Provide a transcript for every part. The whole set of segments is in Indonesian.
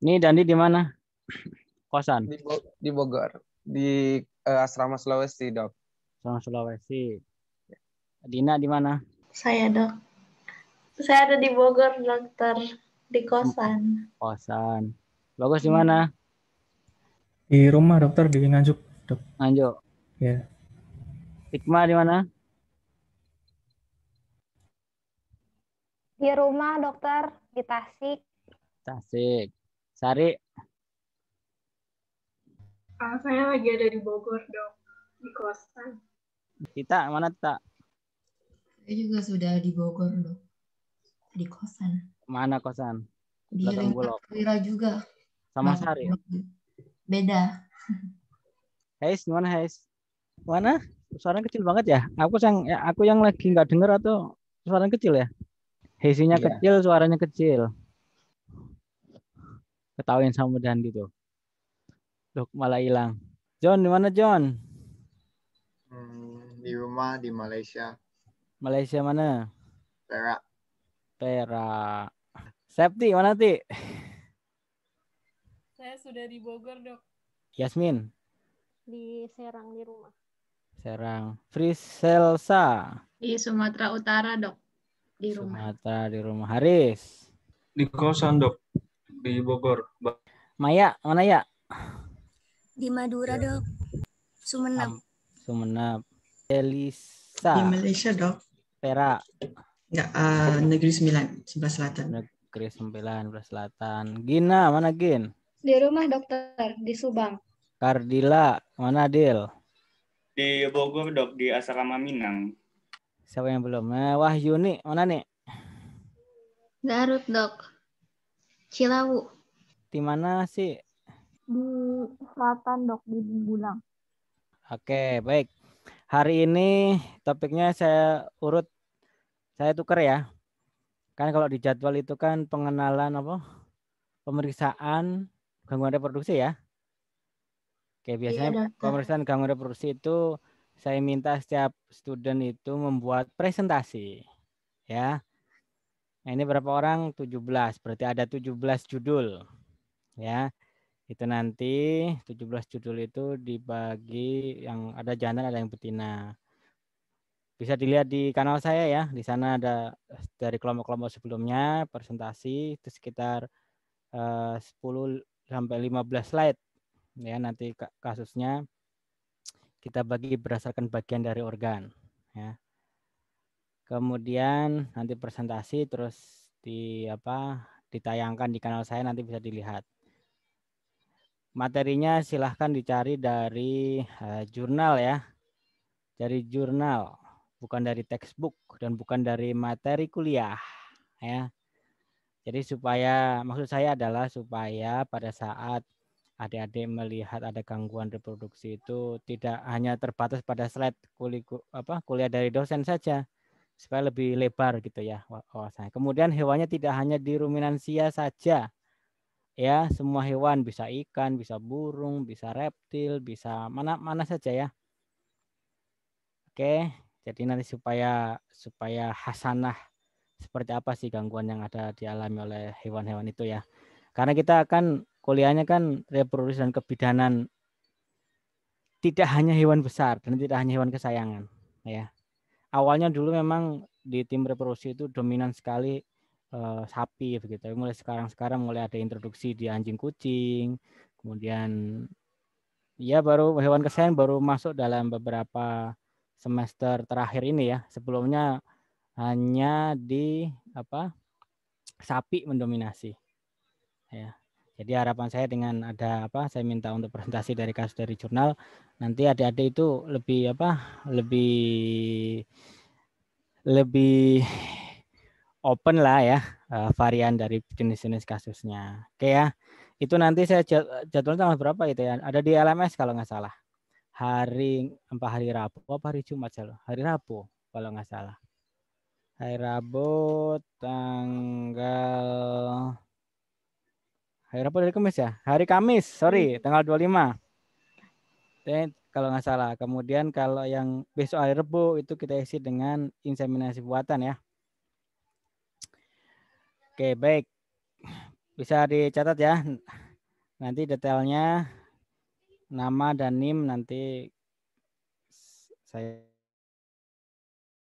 Ini Dandi di mana? Kosan. Di, Bo di Bogor, di uh, asrama Sulawesi, Dok. Asrama Sulawesi. Dina di mana? Saya, Dok. Saya ada di Bogor, Dokter, di kosan. Kosan. Bagus di mana? Di rumah, Dokter, di Nganjuk, Dok. Nganjuk. Ya. Yeah. Hikmah di mana? Di rumah, Dokter, di Tasik. Tasik. Sari? Uh, saya lagi ada di Bogor dong, di kosan. Kita mana tak? Saya juga sudah di Bogor dong, di kosan. Mana kosan? Di Belakang Wira juga. Sama Belakang nah, Sari. Beda. Heis, mana heis? Mana? Suara kecil banget ya. Aku yang ya, aku yang lagi nggak dengar atau suara kecil ya? Heisinya iya. kecil, suaranya kecil ketawain sama Dandi tuh. dok malah hilang. John, di mana John? Hmm, di rumah di Malaysia. Malaysia mana? Perak. Perak. Septi, mana Ti? Saya sudah di Bogor, Dok. Yasmin? Di Serang, di rumah. Serang. Friselsa? Di Sumatera Utara, Dok. Di rumah. Sumatera, di rumah. Haris? Di kosan, Dok di Bogor. Maya, mana ya? Di Madura, iya. Dok. Sumenep. Sumenep. Elisa. Di Malaysia, Dok. Vera. Ya, uh, Negeri Sembilan, sebelah selatan. Negeri Sembilan, sebelah selatan. Gina, mana Gin? Di rumah dokter, di Subang. Kardila, mana Dil? Di Bogor, Dok, di Asrama Minang. Siapa yang belum? Nah, Wahyuni, mana nih? Garut, Dok. Cilawu. Di mana sih? Di selatan dok di Bulang. Oke baik. Hari ini topiknya saya urut saya tuker ya. Kan kalau di jadwal itu kan pengenalan apa? Pemeriksaan gangguan reproduksi ya. Oke biasanya iya, pemeriksaan gangguan reproduksi itu saya minta setiap student itu membuat presentasi ya Nah, ini berapa orang? 17. Berarti ada 17 judul. Ya. Itu nanti 17 judul itu dibagi yang ada jantan, ada yang betina. Bisa dilihat di kanal saya ya. Di sana ada dari kelompok-kelompok sebelumnya presentasi itu sekitar eh, 10 sampai 15 slide. Ya, nanti kasusnya kita bagi berdasarkan bagian dari organ, ya kemudian nanti presentasi terus di apa ditayangkan di kanal saya nanti bisa dilihat materinya silahkan dicari dari uh, jurnal ya dari jurnal bukan dari textbook dan bukan dari materi kuliah ya jadi supaya maksud saya adalah supaya pada saat adik-adik melihat ada gangguan reproduksi itu tidak hanya terbatas pada slide kuliah kuliah dari dosen saja supaya lebih lebar gitu ya wawasannya. Kemudian hewannya tidak hanya di ruminansia saja. Ya, semua hewan bisa ikan, bisa burung, bisa reptil, bisa mana mana saja ya. Oke, jadi nanti supaya supaya hasanah seperti apa sih gangguan yang ada dialami oleh hewan-hewan itu ya. Karena kita akan kuliahnya kan reproduksi dan kebidanan tidak hanya hewan besar dan tidak hanya hewan kesayangan ya awalnya dulu memang di tim reproduksi itu dominan sekali uh, sapi begitu. Tapi mulai sekarang-sekarang mulai ada introduksi di anjing kucing, kemudian ya baru hewan kesayangan baru masuk dalam beberapa semester terakhir ini ya. Sebelumnya hanya di apa sapi mendominasi. Ya. Jadi harapan saya dengan ada apa saya minta untuk presentasi dari kasus dari jurnal nanti adik-adik itu lebih apa lebih lebih open lah ya eh, varian dari jenis-jenis kasusnya. Oke ya. Itu nanti saya jadwal tanggal berapa itu ya? Ada di LMS kalau nggak salah. Hari empat hari Rabu apa hari Jumat salah? Hari Rabu kalau nggak salah. Hari Rabu tanggal Hari apa dari Kamis ya? Hari Kamis, sorry, hmm. tanggal 25. Dan kalau nggak salah. Kemudian kalau yang besok hari Rebo itu kita isi dengan inseminasi buatan ya. Oke, baik. Bisa dicatat ya. Nanti detailnya nama dan NIM nanti saya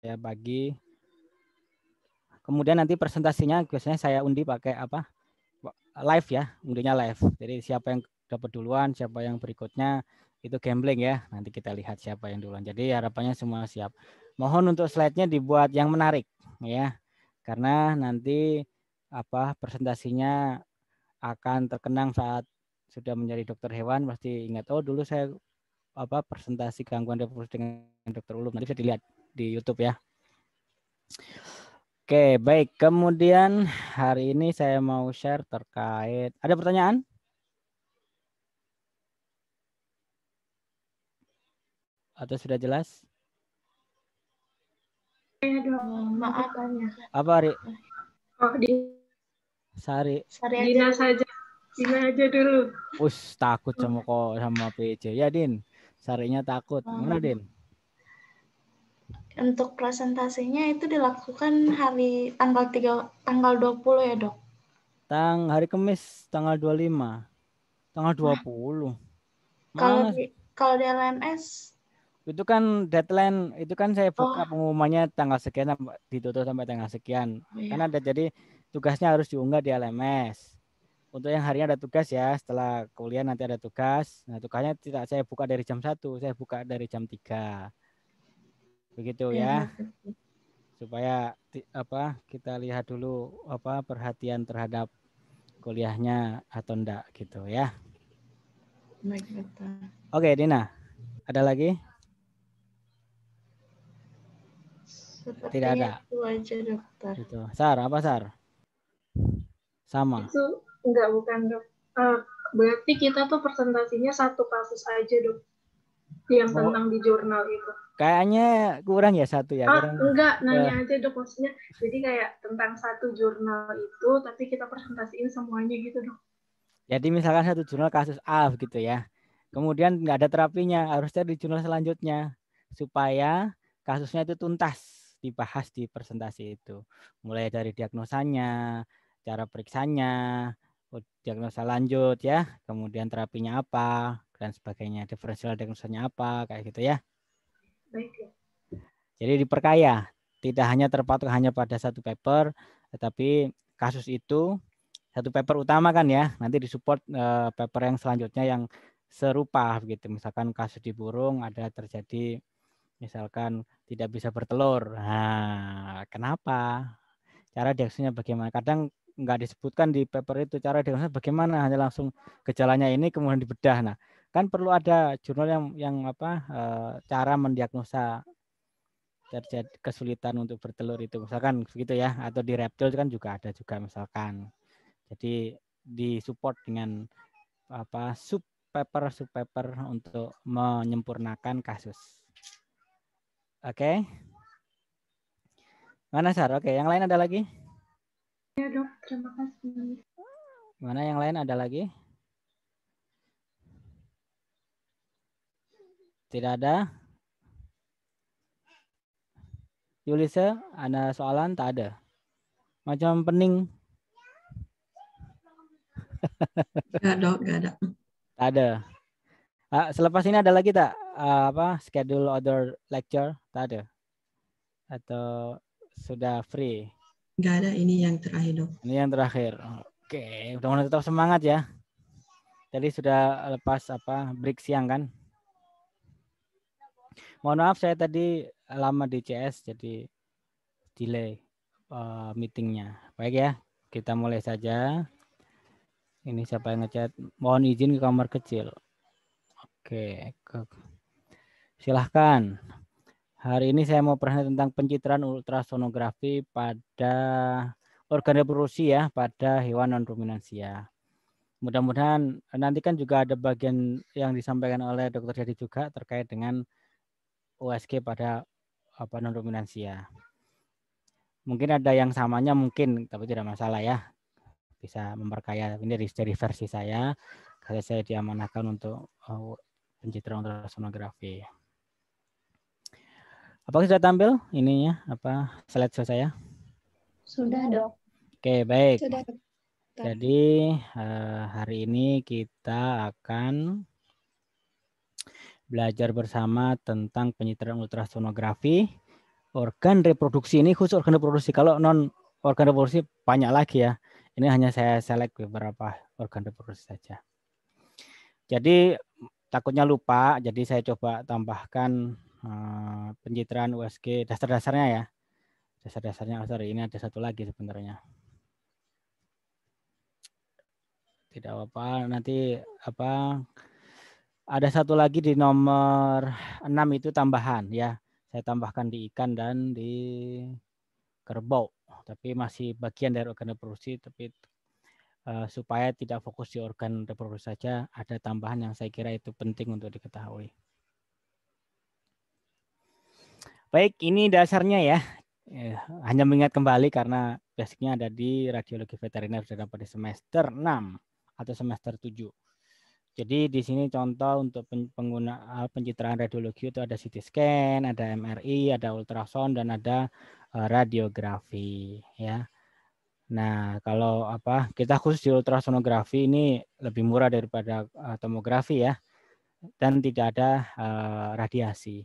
saya bagi. Kemudian nanti presentasinya biasanya saya undi pakai apa? live ya, mudahnya live. Jadi siapa yang dapat duluan, siapa yang berikutnya itu gambling ya. Nanti kita lihat siapa yang duluan. Jadi harapannya semua siap. Mohon untuk slide-nya dibuat yang menarik ya. Karena nanti apa presentasinya akan terkenang saat sudah menjadi dokter hewan pasti ingat oh dulu saya apa presentasi gangguan reproduksi dengan dokter Ulum nanti bisa dilihat di YouTube ya. Oke, baik. Kemudian hari ini saya mau share terkait ada pertanyaan? Atau sudah jelas? Iya maaf. Apa, Ari? Oh, di Sari. Sari Dina saja. Dina aja dulu. Us, takut sama kok sama PC. Ya, Din. Sarinya takut. Mana, oh. Din? Untuk presentasinya itu dilakukan hari tanggal 3 tanggal 20 ya, Dok. Tang hari Kamis tanggal 25. Tanggal 20. Nah. puluh kalau di kalau di LMS itu kan deadline itu kan saya buka oh. pengumumannya tanggal sekian ditutup sampai tanggal sekian. Oh, iya. Karena ada jadi tugasnya harus diunggah di LMS. Untuk yang harinya ada tugas ya, setelah kuliah nanti ada tugas. Nah, tugasnya tidak saya buka dari jam 1, saya buka dari jam 3 begitu ya, iya. supaya apa kita lihat dulu apa perhatian terhadap kuliahnya atau enggak gitu ya Oke, oke Dina ada lagi Seperti tidak ada itu aja dokter gitu. sar apa sar sama itu enggak bukan dok uh, berarti kita tuh presentasinya satu kasus aja dok Iya, yang tentang di jurnal itu kayaknya kurang ya satu ya ah, ya? enggak nanya uh. aja dok maksudnya jadi kayak tentang satu jurnal itu tapi kita presentasiin semuanya gitu dok jadi misalkan satu jurnal kasus A gitu ya kemudian nggak ada terapinya harusnya di jurnal selanjutnya supaya kasusnya itu tuntas dibahas di presentasi itu mulai dari diagnosanya cara periksanya diagnosa lanjut ya, kemudian terapinya apa dan sebagainya, diferensial diagnosanya apa kayak gitu ya. Baik. Ya. Jadi diperkaya, tidak hanya terpatok hanya pada satu paper, tetapi kasus itu satu paper utama kan ya, nanti disupport uh, paper yang selanjutnya yang serupa gitu. Misalkan kasus di burung ada terjadi misalkan tidak bisa bertelur. Nah, kenapa? Cara diagnosisnya bagaimana? Kadang nggak disebutkan di paper itu cara diagnosa bagaimana hanya langsung gejalanya ini kemudian dibedah. Nah, kan perlu ada jurnal yang yang apa eh, cara mendiagnosa terjadi kesulitan untuk bertelur itu misalkan begitu ya atau di reptil kan juga ada juga misalkan jadi disupport dengan apa sub paper sub paper untuk menyempurnakan kasus oke okay. mana sar oke okay. yang lain ada lagi Ya dok, terima kasih. Mana yang lain ada lagi? Tidak ada? Yulisa, ada soalan? Tak ada. Macam pening. Tidak dok, tidak ada. Tak ada. Ah, selepas ini ada lagi tak ah, apa schedule other lecture? Tidak ada. Atau sudah free? Nggak ada, ini yang terakhir dok. Ini yang terakhir. Oke, mudah-mudahan tetap semangat ya. Tadi sudah lepas apa break siang kan? Mohon maaf saya tadi lama di CS jadi delay uh, meetingnya. Baik ya, kita mulai saja. Ini siapa yang ngechat? Mohon izin ke kamar kecil. Oke, ke... silahkan. Hari ini saya mau pernah tentang pencitraan ultrasonografi pada organ reproduksi ya pada hewan non ruminansia. Mudah-mudahan nanti kan juga ada bagian yang disampaikan oleh Dokter Jadi juga terkait dengan USG pada apa non ruminansia. Mungkin ada yang samanya mungkin tapi tidak masalah ya. Bisa memperkaya ini dari versi saya. Karena saya diamanahkan untuk uh, pencitraan ultrasonografi. Apakah sudah tampil ininya apa slide saya? Sudah dok. Oke baik. Sudah. Jadi eh, hari ini kita akan belajar bersama tentang penyitaan ultrasonografi organ reproduksi ini khusus organ reproduksi. Kalau non organ reproduksi banyak lagi ya. Ini hanya saya select beberapa organ reproduksi saja. Jadi takutnya lupa, jadi saya coba tambahkan uh, pencitraan USG dasar-dasarnya ya. Dasar-dasarnya, oh sorry, ini ada satu lagi sebenarnya. Tidak apa-apa, nanti apa ada satu lagi di nomor 6 itu tambahan ya. Saya tambahkan di ikan dan di kerbau, tapi masih bagian dari organ reproduksi tapi eh, supaya tidak fokus di organ reproduksi saja ada tambahan yang saya kira itu penting untuk diketahui. Baik, ini dasarnya ya. Eh, hanya mengingat kembali karena basicnya ada di radiologi veteriner sudah dapat di semester 6 atau semester 7. Jadi di sini contoh untuk pengguna eh, pencitraan radiologi itu ada CT scan, ada MRI, ada ultrason dan ada eh, radiografi ya. Nah, kalau apa kita khusus di ultrasonografi ini lebih murah daripada tomografi ya dan tidak ada radiasi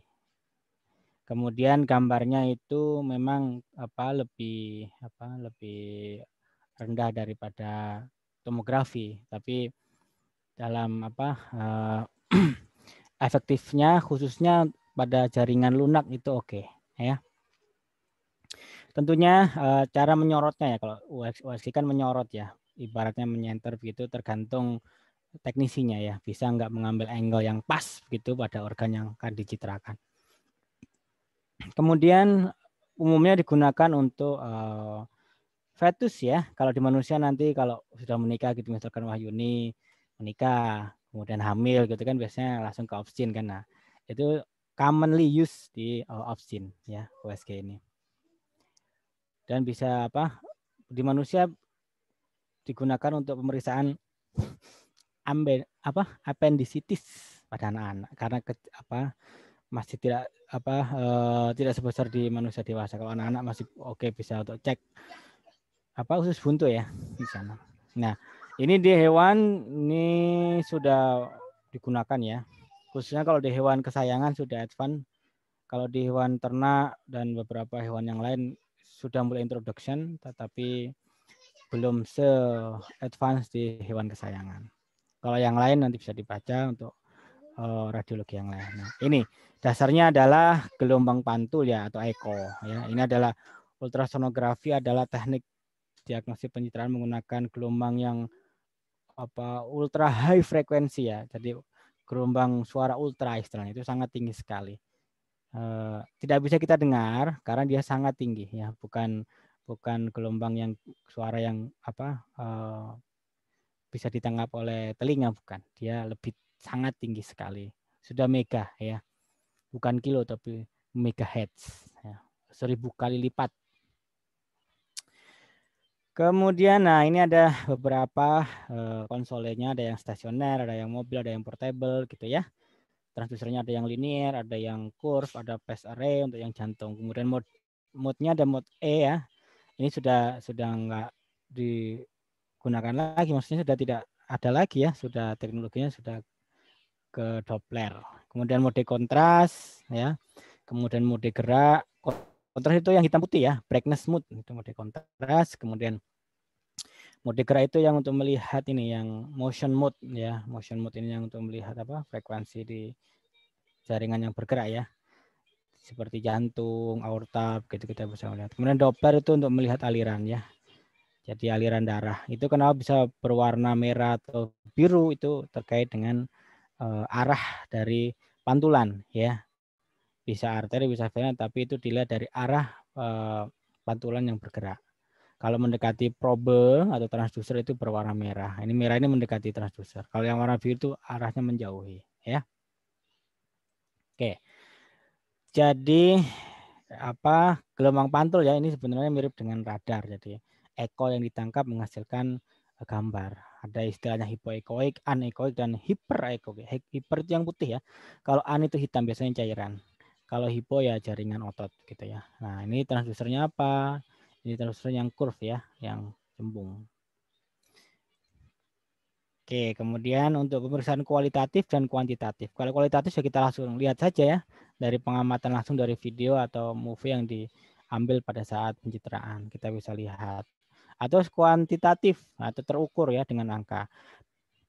Kemudian gambarnya itu memang apa lebih apa lebih rendah daripada tomografi, tapi dalam apa uh, efektifnya khususnya pada jaringan lunak itu oke okay, ya. Tentunya uh, cara menyorotnya ya kalau UX, UX kan menyorot ya, ibaratnya menyenter begitu tergantung teknisinya ya bisa nggak mengambil angle yang pas gitu pada organ yang akan dicitrakan. Kemudian umumnya digunakan untuk uh, fetus ya. Kalau di manusia nanti kalau sudah menikah gitu misalkan Wahyuni menikah, kemudian hamil gitu kan biasanya langsung ke obstin kan. Nah, itu commonly used di uh, eh, obstin ya USG ini. Dan bisa apa? Di manusia digunakan untuk pemeriksaan ambil apa appendicitis pada anak-anak karena ke, apa masih tidak apa uh, tidak sebesar di manusia dewasa. Kalau anak-anak masih oke okay, bisa untuk cek apa usus buntu ya di sana. Nah, ini di hewan ini sudah digunakan ya. Khususnya kalau di hewan kesayangan sudah advance. Kalau di hewan ternak dan beberapa hewan yang lain sudah mulai introduction tetapi belum se advance di hewan kesayangan. Kalau yang lain nanti bisa dibaca untuk uh, oh, radiologi yang lain. Nah, ini dasarnya adalah gelombang pantul ya atau echo ya. Ini adalah ultrasonografi adalah teknik diagnosis pencitraan menggunakan gelombang yang apa ultra high frekuensi ya. Jadi gelombang suara ultra istilahnya itu sangat tinggi sekali. Uh, tidak bisa kita dengar karena dia sangat tinggi ya, bukan bukan gelombang yang suara yang apa uh, bisa ditangkap oleh telinga bukan. Dia lebih sangat tinggi sekali. Sudah mega ya. Bukan kilo tapi megahertz. Ya. Seribu kali lipat. Kemudian, nah ini ada beberapa eh, konsolnya ada yang stasioner, ada yang mobil, ada yang portable gitu ya. Transducernya ada yang linear, ada yang curve, ada phase array untuk yang jantung. Kemudian mode nya ada mode E ya. Ini sudah sudah nggak digunakan lagi, maksudnya sudah tidak ada lagi ya, sudah teknologinya sudah ke Doppler. Kemudian mode kontras ya. Kemudian mode gerak. Kontras itu yang hitam putih ya, brightness mode itu mode kontras. Kemudian mode gerak itu yang untuk melihat ini yang motion mode ya. Motion mode ini yang untuk melihat apa? frekuensi di jaringan yang bergerak ya. Seperti jantung, aorta, gitu kita bisa melihat. Kemudian Doppler itu untuk melihat aliran ya jadi aliran darah. Itu kenapa bisa berwarna merah atau biru itu terkait dengan uh, arah dari pantulan ya. Bisa arteri, bisa vena, tapi itu dilihat dari arah uh, pantulan yang bergerak. Kalau mendekati probe atau transducer itu berwarna merah. Ini merah ini mendekati transducer. Kalau yang warna biru itu arahnya menjauhi, ya. Oke. Jadi apa gelombang pantul ya ini sebenarnya mirip dengan radar. Jadi ekor yang ditangkap menghasilkan eh, gambar ada istilahnya hipoekoik, anekoik dan hiperekoik. Hiper itu yang putih ya. Kalau an itu hitam biasanya cairan. Kalau hipo ya jaringan otot gitu ya. Nah, ini transdusernya apa? Ini transduser yang curve ya, yang cembung. Oke, kemudian untuk pemeriksaan kualitatif dan kuantitatif. Kalau kualitatif ya kita langsung lihat saja ya dari pengamatan langsung dari video atau movie yang diambil pada saat pencitraan. Kita bisa lihat atau kuantitatif atau terukur ya dengan angka.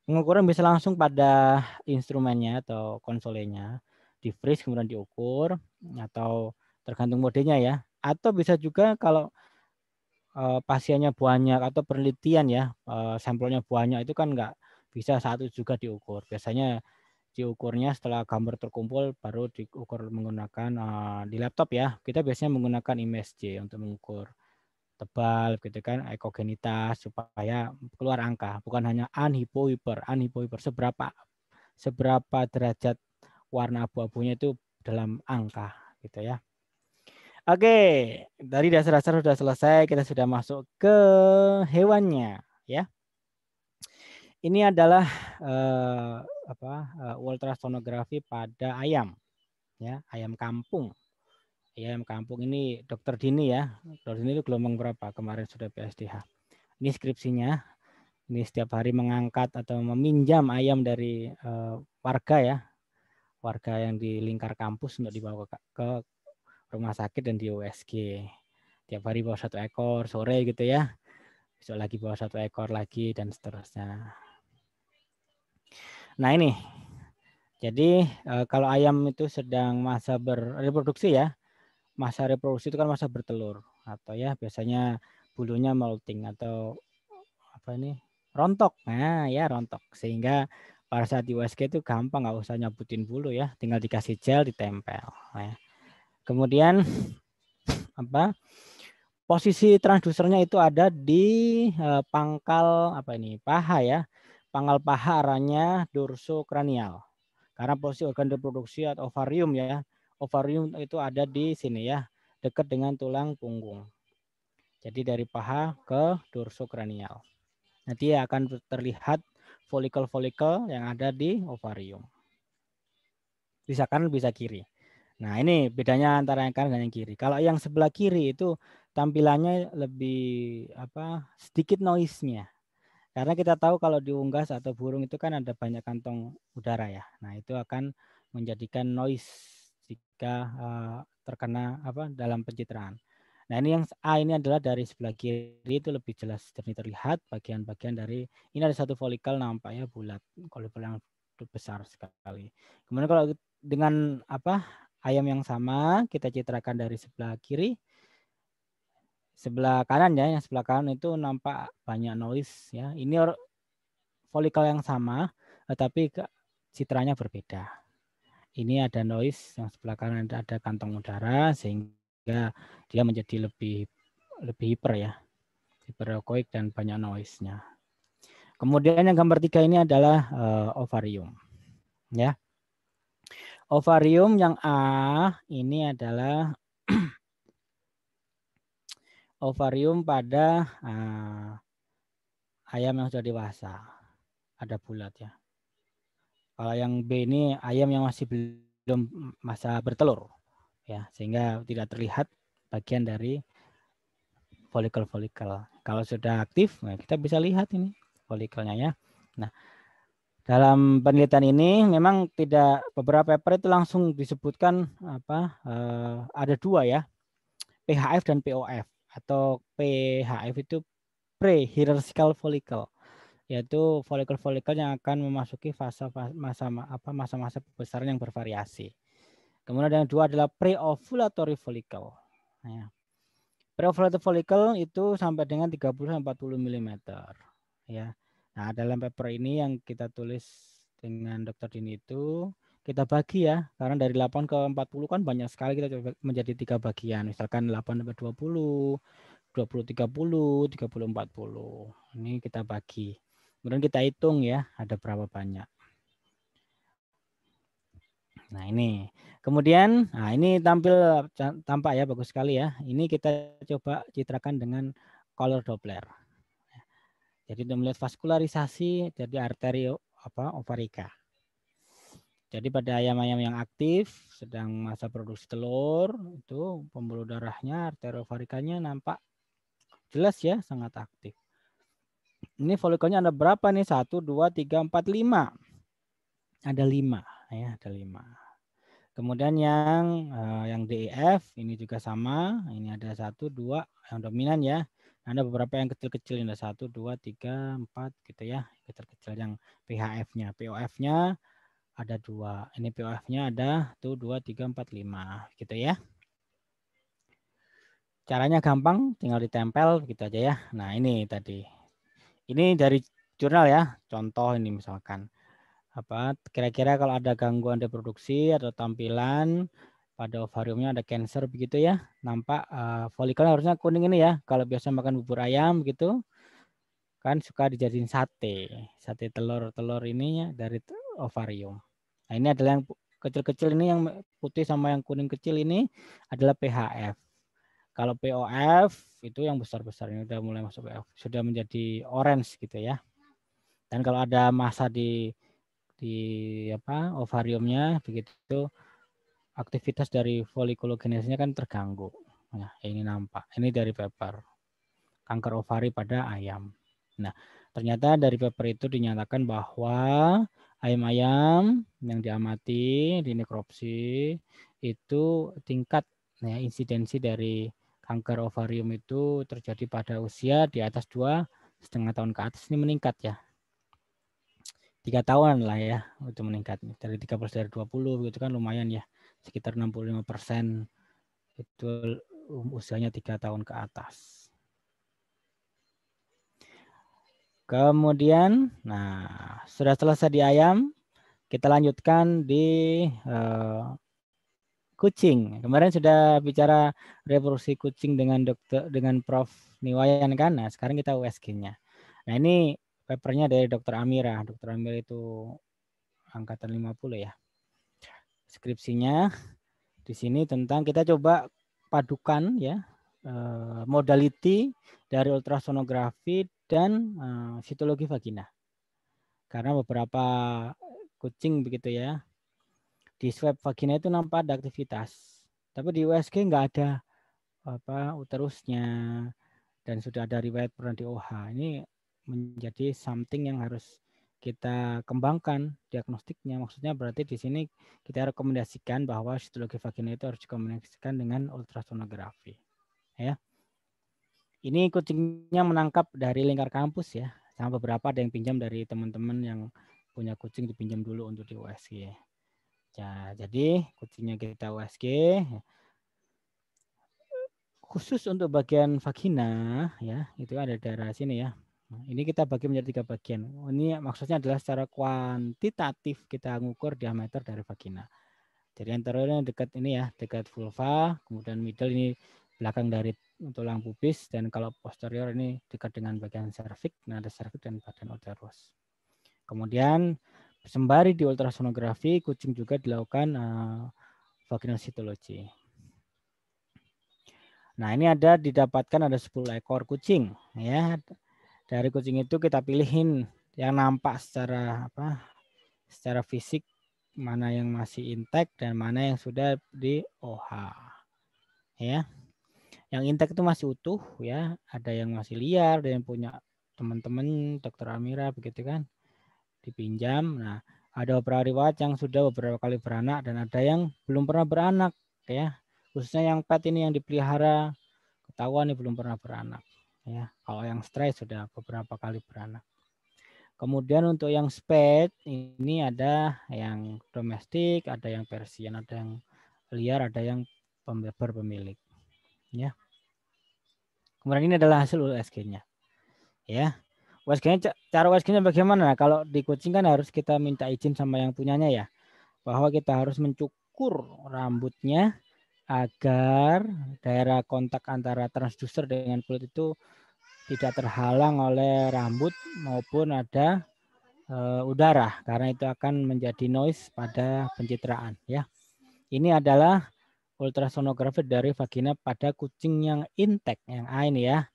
Pengukuran bisa langsung pada instrumennya atau konsolenya, di freeze kemudian diukur atau tergantung modenya ya. Atau bisa juga kalau e, pasiennya banyak atau penelitian ya, e, sampelnya banyak itu kan nggak bisa satu juga diukur. Biasanya diukurnya setelah gambar terkumpul baru diukur menggunakan uh, di laptop ya. Kita biasanya menggunakan IMSJ untuk mengukur tebal gitu kan ekogenitas supaya keluar angka bukan hanya anhipo hiper seberapa seberapa derajat warna abu-abunya itu dalam angka gitu ya oke dari dasar-dasar sudah selesai kita sudah masuk ke hewannya ya ini adalah eh, apa eh, ultrasonografi pada ayam ya ayam kampung IAM Kampung ini Dokter Dini ya. Dokter Dini itu gelombang berapa kemarin sudah PSDH. Ini skripsinya. Ini setiap hari mengangkat atau meminjam ayam dari uh, warga ya, warga yang di lingkar kampus untuk dibawa ke, ke rumah sakit dan di USG. Tiap hari bawa satu ekor sore gitu ya, besok lagi bawa satu ekor lagi dan seterusnya. Nah ini, jadi eh, kalau ayam itu sedang masa berreproduksi ya, masa reproduksi itu kan masa bertelur atau ya biasanya bulunya molting atau apa ini rontok. Nah, ya rontok. Sehingga pada saat di USG itu gampang nggak usah nyabutin bulu ya, tinggal dikasih gel ditempel. Nah, Kemudian apa? Posisi transdusernya itu ada di eh, pangkal apa ini? paha ya. Pangkal paha arahnya dorso kranial. Karena posisi organ reproduksi atau ovarium ya, Ovarium itu ada di sini ya, dekat dengan tulang punggung. Jadi dari paha ke dorsokranial. Nanti akan terlihat folikel-folikel yang ada di ovarium. Bisa kanan, bisa kiri. Nah ini bedanya antara yang kanan dan yang kiri. Kalau yang sebelah kiri itu tampilannya lebih apa sedikit noise-nya. Karena kita tahu kalau di unggas atau burung itu kan ada banyak kantong udara ya. Nah, itu akan menjadikan noise jika uh, terkena apa dalam pencitraan. Nah, ini yang A ini adalah dari sebelah kiri itu lebih jelas jernih terlihat bagian-bagian dari ini ada satu folikel nampaknya bulat, kolibel yang besar sekali. Kemudian kalau dengan apa ayam yang sama kita citrakan dari sebelah kiri sebelah kanan ya yang sebelah kanan itu nampak banyak noise ya ini folikel yang sama tetapi citranya berbeda ini ada noise yang sebelah kanan ada kantong udara sehingga dia menjadi lebih lebih hiper ya hiperekoik dan banyak noise-nya. Kemudian yang gambar tiga ini adalah uh, ovarium ya. Ovarium yang A ini adalah ovarium pada uh, ayam yang sudah dewasa. Ada bulat ya. Kalau yang B ini ayam yang masih belum masa bertelur ya, sehingga tidak terlihat bagian dari folikel-folikel. Kalau sudah aktif, nah kita bisa lihat ini folikelnya ya. Nah, dalam penelitian ini memang tidak beberapa paper itu langsung disebutkan apa eh, ada dua ya PHF dan POF atau PHF itu pre follicle yaitu folikel-folikel yang akan memasuki fase masa apa masa-masa pembesaran yang bervariasi. Kemudian yang dua adalah preovulatory follicle. Ya. Preovulatory follicle itu sampai dengan 30 sampai 40 mm. Ya. Nah, dalam paper ini yang kita tulis dengan dr Dini itu kita bagi ya karena dari 8 ke 40 kan banyak sekali kita coba menjadi tiga bagian misalkan 8 sampai 20 20 30 30 40 ini kita bagi Kemudian kita hitung ya, ada berapa banyak. Nah, ini. Kemudian, nah ini tampil tampak ya bagus sekali ya. Ini kita coba citrakan dengan color Doppler. Jadi untuk melihat vaskularisasi jadi arteri apa ovarika. Jadi pada ayam-ayam yang aktif sedang masa produksi telur itu pembuluh darahnya arteri ovarikanya nampak jelas ya sangat aktif. Ini folikelnya ada berapa nih? Satu, dua, tiga, empat, lima. Ada lima, Ya, ada lima. Kemudian yang uh, yang DEF ini juga sama. Ini ada satu, dua yang dominan ya. Ada beberapa yang kecil-kecil. Ada satu, dua, tiga, empat, gitu ya. Kecil-kecil yang PHF-nya. POF-nya ada dua. Ini POF-nya ada tuh dua tiga empat lima gitu ya. Caranya gampang, tinggal ditempel gitu aja ya. Nah ini tadi ini dari jurnal ya, contoh ini misalkan. Apa kira-kira kalau ada gangguan reproduksi atau tampilan pada ovariumnya ada cancer begitu ya, nampak uh, eh, folikel harusnya kuning ini ya. Kalau biasa makan bubur ayam begitu, kan suka dijadiin sate, sate telur-telur ininya dari ovarium. Nah, ini adalah yang kecil-kecil ini yang putih sama yang kuning kecil ini adalah PHF. Kalau POF itu yang besar-besar ini sudah mulai masuk POF, sudah menjadi orange gitu ya. Dan kalau ada masa di di apa ovariumnya begitu aktivitas dari folikulogenesisnya kan terganggu. Nah, ini nampak. Ini dari paper kanker ovari pada ayam. Nah, ternyata dari paper itu dinyatakan bahwa ayam-ayam yang diamati di nekropsi itu tingkat ya, insidensi dari kanker ovarium itu terjadi pada usia di atas dua setengah tahun ke atas ini meningkat ya tiga tahun lah ya untuk meningkat dari 30 dari 20 gitu kan lumayan ya sekitar 65 persen itu um, usianya tiga tahun ke atas kemudian nah sudah selesai di ayam kita lanjutkan di eh, kucing. Kemarin sudah bicara revolusi kucing dengan dokter dengan Prof Niwayan kan. Nah, sekarang kita USG-nya. Nah, ini papernya dari Dr. Amira. Dr. Amira itu angkatan 50 ya. Skripsinya di sini tentang kita coba padukan ya eh, modality dari ultrasonografi dan eh, sitologi vagina. Karena beberapa kucing begitu ya di swab vagina itu nampak ada aktivitas. Tapi di USG nggak ada apa uterusnya dan sudah ada riwayat pernah di OH. Ini menjadi something yang harus kita kembangkan diagnostiknya. Maksudnya berarti di sini kita rekomendasikan bahwa sitologi vagina itu harus dikombinasikan dengan ultrasonografi. Ya. Ini kucingnya menangkap dari lingkar kampus ya. Sama beberapa ada yang pinjam dari teman-teman yang punya kucing dipinjam dulu untuk di USG. Ya, jadi kuncinya kita USG. Khusus untuk bagian vagina ya, itu ada daerah sini ya. Ini kita bagi menjadi tiga bagian. Ini maksudnya adalah secara kuantitatif kita mengukur diameter dari vagina. Jadi anteriornya dekat ini ya, dekat vulva, kemudian middle ini belakang dari tulang pubis dan kalau posterior ini dekat dengan bagian serviks, nah ada serviks dan badan uterus. Kemudian Sembari di ultrasonografi, kucing juga dilakukan uh, vaginal cytology. Nah, ini ada didapatkan ada 10 ekor kucing ya. Dari kucing itu kita pilihin yang nampak secara apa? secara fisik mana yang masih intact dan mana yang sudah di OH. Ya. Yang intact itu masih utuh ya, ada yang masih liar, ada yang punya teman-teman dokter Amira begitu kan dipinjam. Nah, ada beberapa riwayat yang sudah beberapa kali beranak dan ada yang belum pernah beranak ya. Khususnya yang pet ini yang dipelihara ketahuan ini belum pernah beranak ya. Kalau yang stray sudah beberapa kali beranak. Kemudian untuk yang spade ini ada yang domestik, ada yang persian, ada yang liar, ada yang pemilik. Ya. Kemudian ini adalah hasil USG-nya. Ya wasgangnya cara wasgangnya bagaimana? Nah, kalau di kucing kan harus kita minta izin sama yang punyanya ya, bahwa kita harus mencukur rambutnya agar daerah kontak antara transducer dengan kulit itu tidak terhalang oleh rambut maupun ada e, udara karena itu akan menjadi noise pada pencitraan ya. Ini adalah ultrasonografi dari vagina pada kucing yang intek yang A ini ya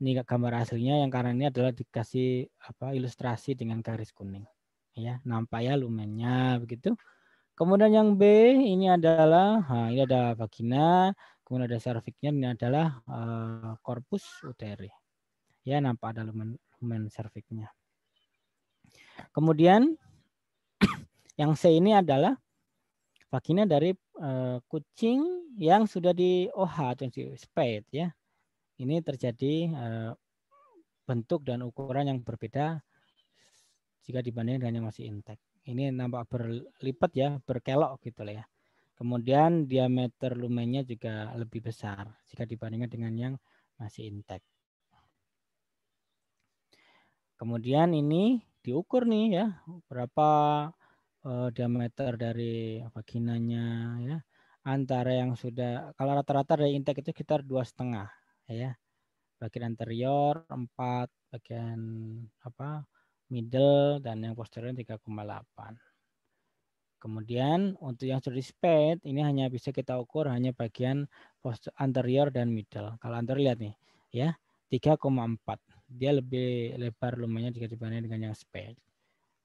ini gambar aslinya yang karena ini adalah dikasih apa ilustrasi dengan garis kuning ya nampak ya lumennya begitu kemudian yang B ini adalah nah, ini ada vagina kemudian ada serviknya ini adalah eh, korpus uteri ya nampak ada lumen lumen serviknya kemudian yang C ini adalah vagina dari uh, kucing yang sudah di OH atau di spayed ya ini terjadi eh, bentuk dan ukuran yang berbeda jika dibanding dengan yang masih intact. Ini nampak berlipat ya, berkelok gitu ya. Kemudian diameter lumennya juga lebih besar jika dibandingkan dengan yang masih intact. Kemudian ini diukur nih ya, berapa uh, diameter dari vaginanya ya. Antara yang sudah kalau rata-rata dari intact itu sekitar dua setengah ya bagian anterior 4 bagian apa middle dan yang posterior 3,8 kemudian untuk yang studi speed ini hanya bisa kita ukur hanya bagian post anterior dan middle kalau anterior lihat nih ya 3,4 dia lebih lebar lumayan jika dibandingkan dengan yang speed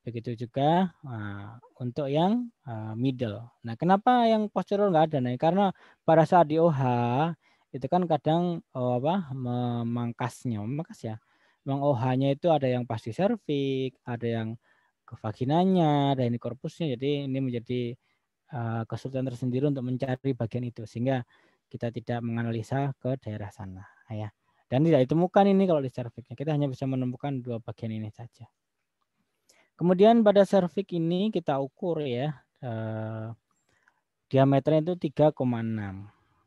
begitu juga uh, untuk yang uh, middle. Nah, kenapa yang posterior nggak ada? Nah, karena pada saat di OH itu kan kadang oh, apa memangkasnya memangkas ya memang OH-nya itu ada yang pasti servik ada yang ke vaginanya ada yang korpusnya jadi ini menjadi uh, kesulitan tersendiri untuk mencari bagian itu sehingga kita tidak menganalisa ke daerah sana ya dan tidak ditemukan ini kalau di serviknya. kita hanya bisa menemukan dua bagian ini saja kemudian pada servik ini kita ukur ya uh, diameternya itu 3,6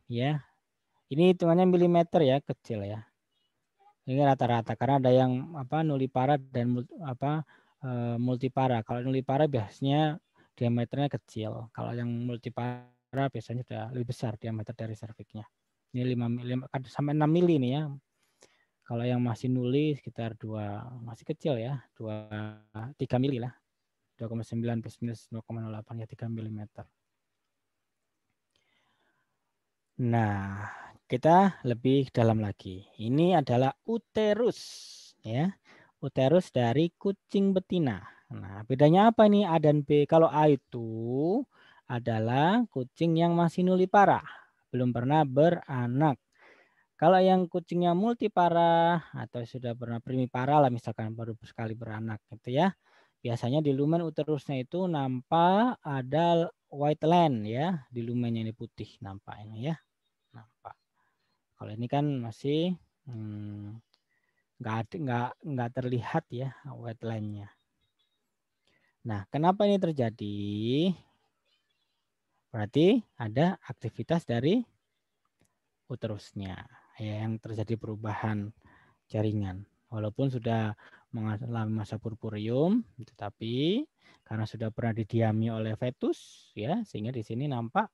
ya ini hitungannya milimeter ya, kecil ya. Ini rata-rata karena ada yang apa nuli nulipara dan apa e, multipara. Kalau nuli nulipara biasanya diameternya kecil. Kalau yang multipara biasanya sudah lebih besar diameter dari serviknya. Ini 5 mm kan sampai 6 mili nih ya. Kalau yang masih nuli sekitar dua masih kecil ya, 2 3 mili lah. 2,9 plus minus 2,08 ya 3 milimeter. Nah, kita lebih dalam lagi. Ini adalah uterus ya. Uterus dari kucing betina. Nah, bedanya apa ini A dan B? Kalau A itu adalah kucing yang masih nulipara, belum pernah beranak. Kalau yang kucingnya multipara atau sudah pernah primipara lah misalkan baru sekali beranak gitu ya. Biasanya di lumen uterusnya itu nampak ada white land ya, di lumennya ini putih nampak ini ya. Kalau ini kan masih hmm, nggak hmm, nggak nggak terlihat ya wetlandnya. Nah, kenapa ini terjadi? Berarti ada aktivitas dari uterusnya ya, yang terjadi perubahan jaringan. Walaupun sudah mengalami masa purpurium, tetapi karena sudah pernah didiami oleh fetus ya, sehingga di sini nampak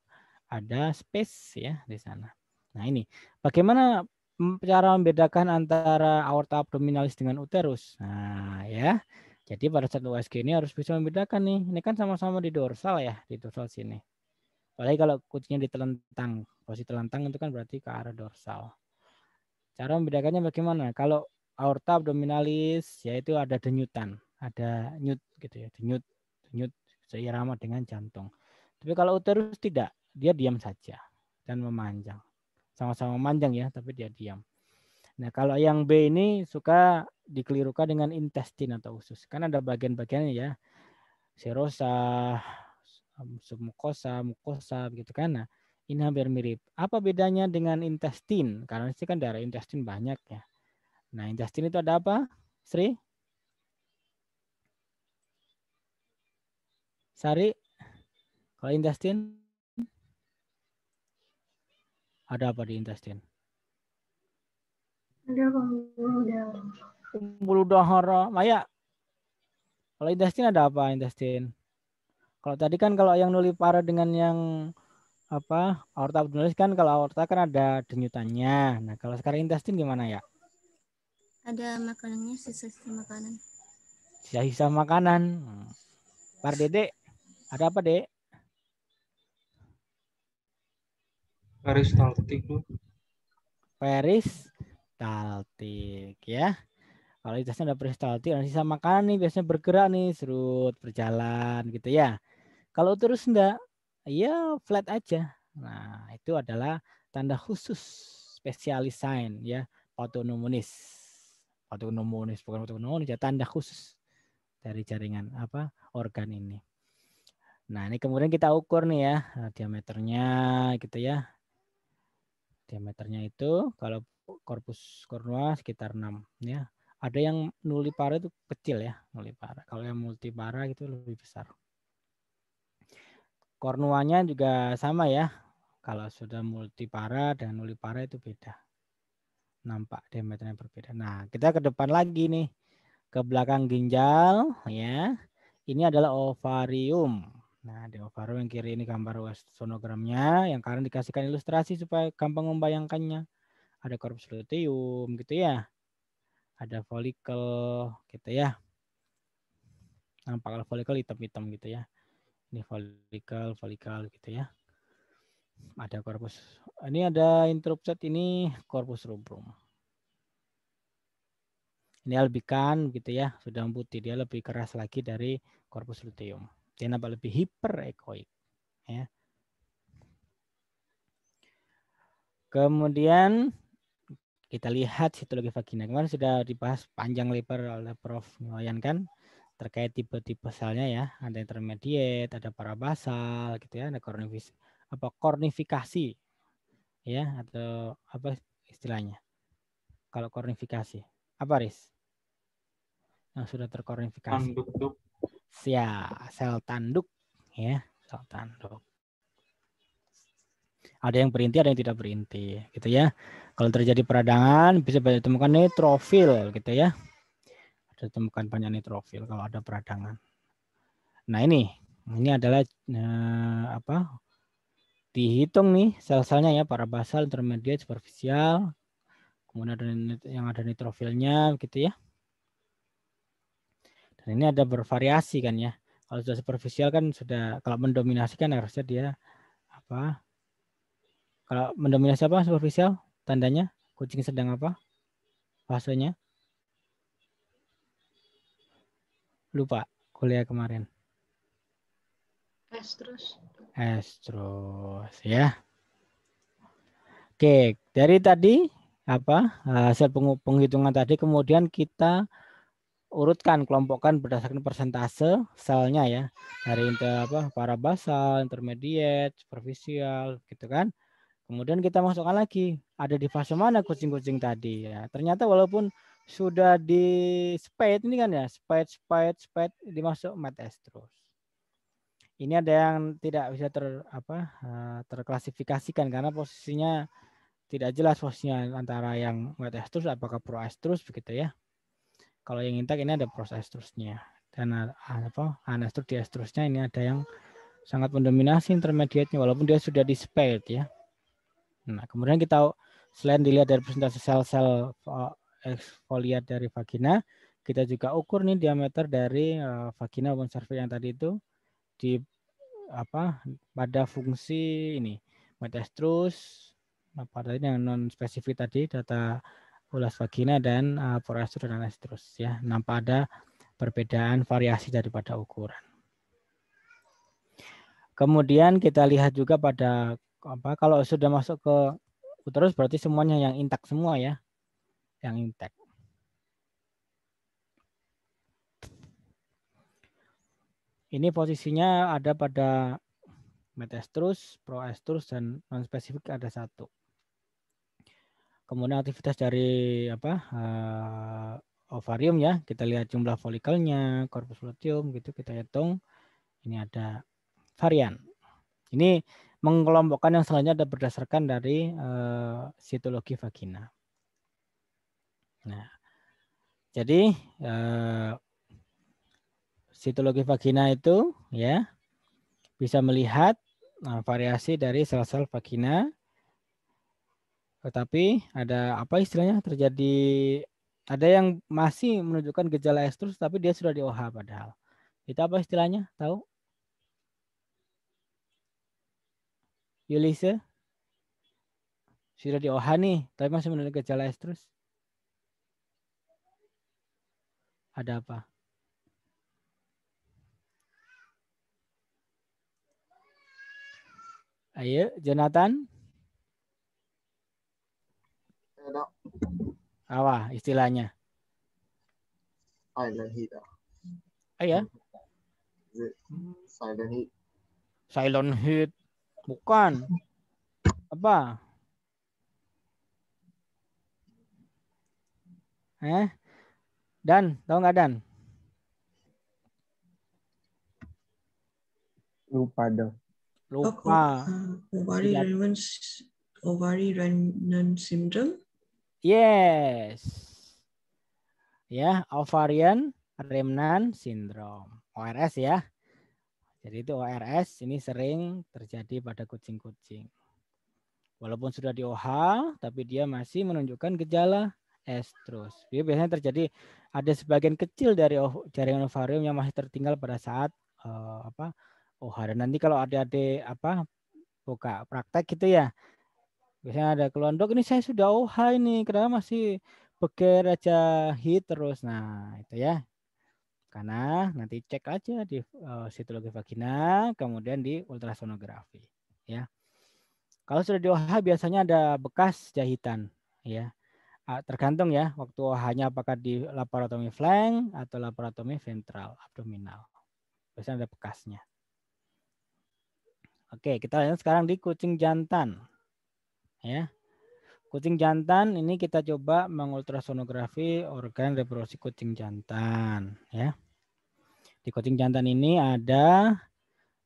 ada space ya di sana. Nah ini, bagaimana mm, cara membedakan antara aorta abdominalis dengan uterus? Nah ya, jadi pada saat USG ini harus bisa membedakan nih. Ini kan sama-sama di dorsal ya, di dorsal sini. Apalagi kalau kucingnya ditelentang. Posisi telentang itu kan berarti ke arah dorsal. Cara membedakannya bagaimana? Kalau aorta abdominalis yaitu ada denyutan, ada nyut gitu ya, denyut, denyut seirama dengan jantung. Tapi kalau uterus tidak, dia diam saja dan memanjang sama-sama manjang ya, tapi dia diam. Nah, kalau yang B ini suka dikelirukan dengan intestin atau usus. Kan ada bagian-bagiannya ya. Serosa, um, submukosa, mukosa begitu kan. Nah, ini hampir mirip. Apa bedanya dengan intestin? Karena ini kan darah intestin banyak ya. Nah, intestin itu ada apa? Sri? Sari? Kalau intestin? Ada apa di intestin? Ada pembuluh darah. Pembuluh darah. Maya, kalau intestin ada apa intestin? Kalau tadi kan kalau yang parah dengan yang apa aorta abdominalis kan kalau aorta kan ada denyutannya. Nah kalau sekarang intestin gimana ya? Ada makanannya sisa-sisa makanan. Sisa-sisa makanan. Hmm. Par Dede, ada apa Dek? peristaltik Peristaltik ya. Kalau itu ada peristaltik, ada sisa makanan nih biasanya bergerak nih, serut, berjalan gitu ya. Kalau terus enggak, ya flat aja. Nah, itu adalah tanda khusus spesialis sign ya, autonomunis. Autonomunis bukan autonomunis ya, tanda khusus dari jaringan apa organ ini. Nah, ini kemudian kita ukur nih ya diameternya gitu ya diameternya itu kalau korpus cornua sekitar 6 ya. Ada yang nuli nulipara itu kecil ya, nuli nulipara. Kalau yang multi multipara itu lebih besar. Kornuanya juga sama ya. Kalau sudah multi multipara dan nuli nulipara itu beda. Nampak diameternya berbeda. Nah, kita ke depan lagi nih. Ke belakang ginjal ya. Ini adalah ovarium Nah, Dewa Faru yang kiri ini gambar sonogramnya, yang kanan dikasihkan ilustrasi supaya gampang membayangkannya. Ada korpus luteum gitu ya. Ada folikel gitu ya. Nampak folikel hitam-hitam gitu ya. Ini folikel, folikel gitu ya. Ada korpus. Ini ada interrupted ini korpus rubrum. Ini albikan gitu ya, sudah putih. Dia lebih keras lagi dari korpus luteum dia nampak lebih hiperekoik. Ya. Kemudian kita lihat sitologi vagina. Kemarin sudah dibahas panjang lebar oleh Prof. Wayan kan terkait tipe-tipe selnya ya. Ada intermediate, ada parabasal gitu ya, ada kornifis apa kornifikasi ya atau apa istilahnya. Kalau kornifikasi, apa Riz? Yang sudah terkornifikasi. tanduk -tanduk ya sel tanduk ya sel tanduk ada yang berinti ada yang tidak berinti gitu ya kalau terjadi peradangan bisa ditemukan neutrofil gitu ya ada temukan banyak neutrofil kalau ada peradangan nah ini ini adalah eh, apa dihitung nih sel-selnya ya para basal intermediate superficial kemudian ada yang ada nitrofilnya gitu ya dan ini ada bervariasi kan ya. Kalau sudah superficial kan sudah kalau mendominasi kan harusnya dia apa? Kalau mendominasi apa superficial? Tandanya kucing sedang apa? Fasenya? Lupa kuliah kemarin. Estrus. Estrus ya. Oke, dari tadi apa hasil penghitungan tadi kemudian kita urutkan, kelompokkan berdasarkan persentase selnya ya. Dari inter apa para basal, intermediate, superficial gitu kan. Kemudian kita masukkan lagi, ada di fase mana kucing-kucing tadi ya. Ternyata walaupun sudah di spade ini kan ya, spade, spade, spade dimasuk metes terus. Ini ada yang tidak bisa ter apa eh, terklasifikasikan karena posisinya tidak jelas posisinya antara yang metes terus apakah proestrus begitu ya. Kalau yang intak ini ada proses ah, terusnya dan apa anastur dia ini ada yang sangat mendominasi intermediate-nya walaupun dia sudah dispelled ya. Nah, kemudian kita selain dilihat dari presentasi sel-sel eksfoliat eh, dari vagina, kita juga ukur nih diameter dari eh, vagina maupun cervix yang tadi itu di apa pada fungsi ini metastrus apa tadi yang non spesifik tadi data ulas vagina dan uh, eh, porastur dan lain ya Nampak ada perbedaan variasi daripada ukuran. Kemudian kita lihat juga pada apa kalau sudah masuk ke uterus berarti semuanya yang intak semua ya. Yang intak. Ini posisinya ada pada metastrus, proestrus, dan non spesifik ada satu. Kemudian aktivitas dari apa uh, ovarium ya, kita lihat jumlah folikelnya, korpus luteum gitu kita hitung. Ini ada varian. Ini mengelompokkan yang selanjutnya ada berdasarkan dari uh, sitologi vagina. Nah, jadi uh, sitologi vagina itu ya bisa melihat uh, variasi dari sel-sel vagina tetapi ada apa istilahnya terjadi ada yang masih menunjukkan gejala estrus tapi dia sudah di OH padahal. Itu apa istilahnya? Tahu? Yulise? Sudah di OH nih, tapi masih menunjukkan gejala estrus Ada apa? Ayo, Jonathan. apa istilahnya? Silent heat. Ah ya? Silent heat. Silent heat. Bukan. Apa? Eh? Dan, tahu nggak Dan? Lupa dong. Lupa. Ovary Lupa. Lupa. Lupa. syndrome Yes. Ya, ovarian remnant syndrome. ORS ya. Jadi itu ORS ini sering terjadi pada kucing-kucing. Walaupun sudah di OH, tapi dia masih menunjukkan gejala estrus. Dia biasanya terjadi ada sebagian kecil dari jaringan ovarium yang masih tertinggal pada saat uh, apa OH. Dan nanti kalau ada adik apa buka praktek gitu ya, Biasanya ada keluhan, dok ini saya sudah OH ini, kenapa masih beker aja hit terus? Nah, itu ya. Karena nanti cek aja di uh, sitologi vagina, kemudian di ultrasonografi. Ya. Kalau sudah di OH biasanya ada bekas jahitan, ya. Tergantung ya, waktu OH-nya apakah di laparotomi flank atau laparotomi ventral abdominal. Biasanya ada bekasnya. Oke, kita lihat sekarang di kucing jantan ya. Kucing jantan ini kita coba mengultrasonografi organ reproduksi kucing jantan ya. Di kucing jantan ini ada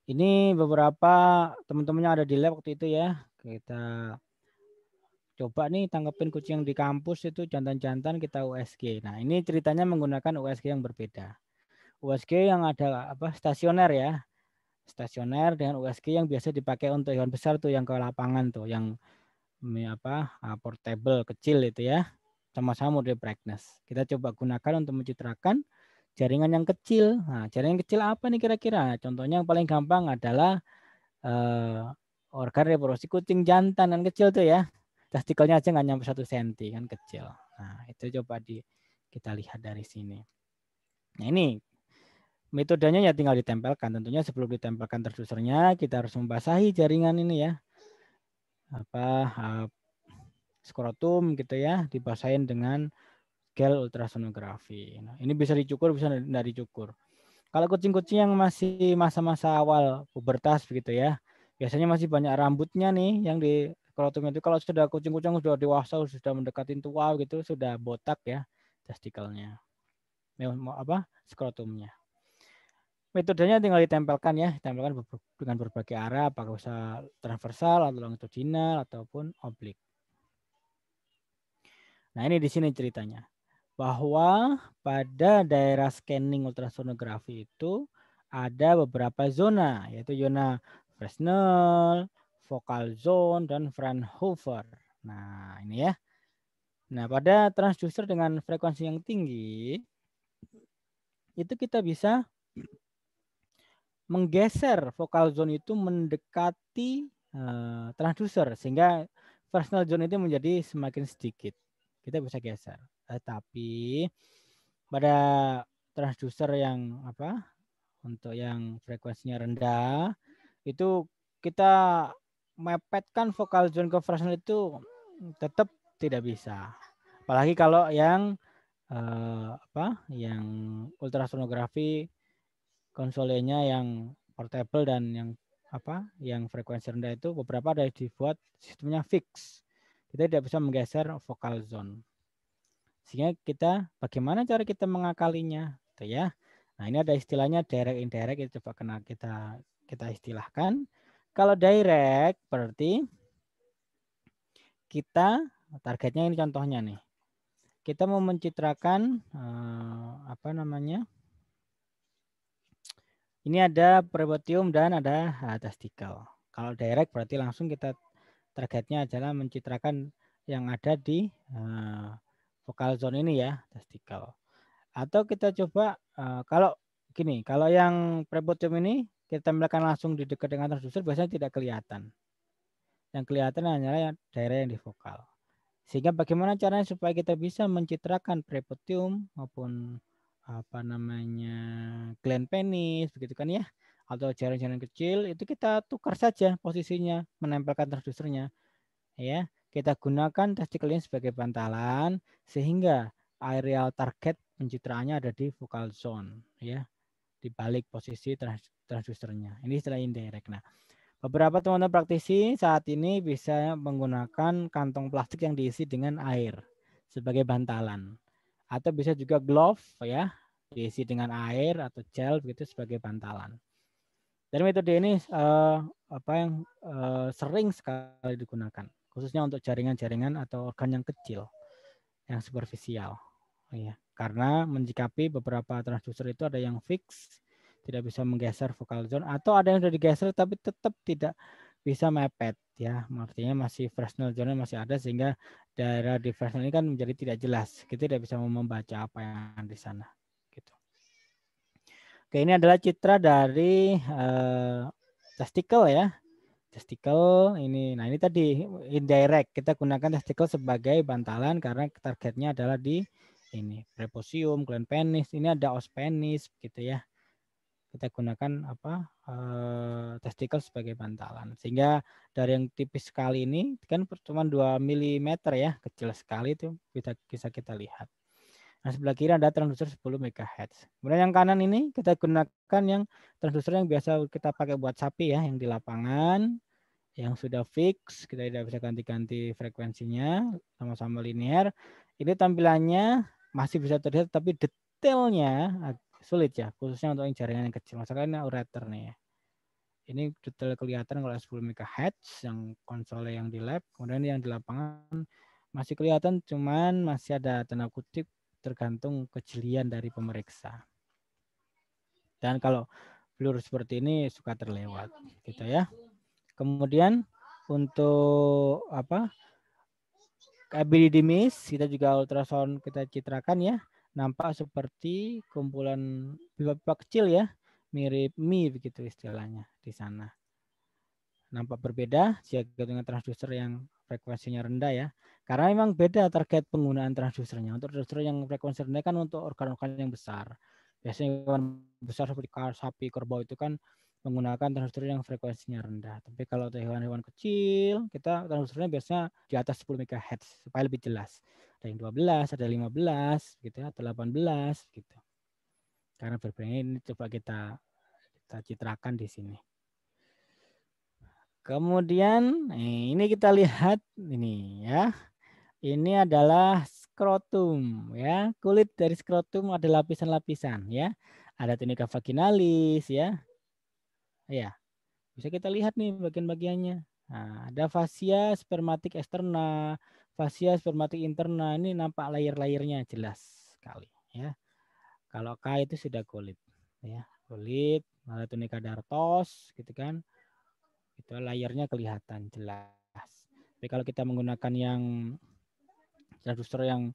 ini beberapa teman-temannya ada di lab waktu itu ya. Kita coba nih tanggepin kucing yang di kampus itu jantan-jantan kita USG. Nah, ini ceritanya menggunakan USG yang berbeda. USG yang ada apa stasioner ya. Stasioner dengan USG yang biasa dipakai untuk hewan besar tuh yang ke lapangan tuh yang apa ah, portable kecil itu ya sama-sama model brightness. Kita coba gunakan untuk mencitrakan jaringan yang kecil. Nah, jaringan kecil apa nih kira-kira? Nah, contohnya yang paling gampang adalah eh, organ reproduksi kucing jantan kan kecil tuh ya. Testikelnya aja nggak nyampe satu senti kan kecil. Nah, itu coba di kita lihat dari sini. Nah, ini metodenya ya tinggal ditempelkan. Tentunya sebelum ditempelkan terdusernya kita harus membasahi jaringan ini ya apa uh, skrotum gitu ya dibasahin dengan gel ultrasonografi. Nah, ini bisa dicukur bisa tidak dicukur. Kalau kucing-kucing yang masih masa-masa awal pubertas begitu ya, biasanya masih banyak rambutnya nih yang di skrotum itu kalau sudah kucing-kucing sudah dewasa sudah mendekati tua gitu sudah botak ya testikelnya. Apa skrotumnya metodenya tinggal ditempelkan ya, ditempelkan dengan berbagai arah, apakah bisa transversal atau longitudinal ataupun oblik. Nah ini di sini ceritanya bahwa pada daerah scanning ultrasonografi itu ada beberapa zona yaitu zona Fresnel, Focal Zone dan Fraunhofer. Nah ini ya. Nah pada transducer dengan frekuensi yang tinggi itu kita bisa menggeser vokal zone itu mendekati uh, eh, transducer sehingga personal zone itu menjadi semakin sedikit. Kita bisa geser. Tetapi eh, pada transducer yang apa? Untuk yang frekuensinya rendah itu kita mepetkan vokal zone ke personal itu tetap tidak bisa. Apalagi kalau yang eh, apa? yang ultrasonografi konsolenya yang portable dan yang apa yang frekuensi rendah itu beberapa ada dibuat sistemnya fix. Kita tidak bisa menggeser vokal zone. Sehingga kita bagaimana cara kita mengakalinya, gitu ya. Nah, ini ada istilahnya direct indirect itu coba kena kita kita istilahkan. Kalau direct berarti kita targetnya ini contohnya nih. Kita mau mencitrakan eh, apa namanya? Ini ada prepotium dan ada testikel. Kalau direct berarti langsung kita targetnya adalah mencitrakan yang ada di uh, vokal zone ini ya, testikel. Atau kita coba uh, kalau gini, kalau yang prepotium ini kita tampilkan langsung di dekat dengan transducer biasanya tidak kelihatan. Yang kelihatan hanyalah yang daerah yang di vokal. Sehingga bagaimana caranya supaya kita bisa mencitrakan prepotium maupun apa namanya gland penis begitu kan ya atau jaring-jaring kecil itu kita tukar saja posisinya menempelkan transdusernya ya kita gunakan testikelnya sebagai bantalan sehingga aerial target pencitraannya ada di vokal zone ya di balik posisi trans transdusernya ini istilah indirect nah beberapa teman-teman praktisi saat ini bisa menggunakan kantong plastik yang diisi dengan air sebagai bantalan atau bisa juga glove ya diisi dengan air atau gel begitu sebagai bantalan. Dan metode ini uh, apa yang uh, sering sekali digunakan, khususnya untuk jaringan-jaringan atau organ yang kecil, yang superficial. Ya, karena menjikapi beberapa transducer itu ada yang fix, tidak bisa menggeser vokal zone, atau ada yang sudah digeser tapi tetap tidak bisa mepet ya artinya masih Fresnel zone masih ada sehingga daerah di Fresnel ini kan menjadi tidak jelas kita tidak bisa membaca apa yang di sana gitu oke ini adalah citra dari uh, eh, testicle ya testicle ini nah ini tadi indirect kita gunakan testicle sebagai bantalan karena targetnya adalah di ini preposium gland penis ini ada os penis gitu ya kita gunakan apa eh, testikel sebagai bantalan sehingga dari yang tipis sekali ini kan cuma 2 mm ya kecil sekali itu kita bisa kita lihat nah sebelah kiri ada transducer 10 MHz kemudian yang kanan ini kita gunakan yang transducer yang biasa kita pakai buat sapi ya yang di lapangan yang sudah fix kita tidak bisa ganti-ganti frekuensinya sama-sama linear ini tampilannya masih bisa terlihat tapi detailnya sulit ya, khususnya untuk yang jaringan yang kecil. Misalkan ini router nih ya. Ini detail kelihatan kalau 10 MHz yang konsol yang di lab, kemudian yang di lapangan masih kelihatan cuman masih ada tanda kutip tergantung kejelian dari pemeriksa. Dan kalau blur seperti ini suka terlewat gitu ya. Kemudian untuk apa? Ability miss kita juga ultrasound kita citrakan ya nampak seperti kumpulan pipa-pipa kecil ya, mirip mie begitu istilahnya di sana. Nampak berbeda jika dengan transducer yang frekuensinya rendah ya. Karena memang beda target penggunaan transdusernya. Untuk transduser yang frekuensi rendah kan untuk organ-organ yang besar. Biasanya hewan besar seperti sapi, kerbau itu kan menggunakan transistor yang frekuensinya rendah. Tapi kalau hewan-hewan kecil, kita transistornya biasanya di atas 10 MHz supaya lebih jelas ada yang 12, ada 15 gitu ya, atau 18 gitu. Karena berbeda ini coba kita kita citrakan di sini. Kemudian eh, ini kita lihat ini ya. Ini adalah skrotum ya. Kulit dari skrotum ada lapisan-lapisan ya. Ada tunika vaginalis ya. Ya. Bisa kita lihat nih bagian-bagiannya. Nah, ada fasia spermatik eksternal Fasia spermatik interna nah, ini nampak layer-layernya jelas sekali ya. Kalau K itu sudah kulit ya, kulit, tunika dartos gitu kan. Itu layarnya kelihatan jelas. Tapi kalau kita menggunakan yang justru yang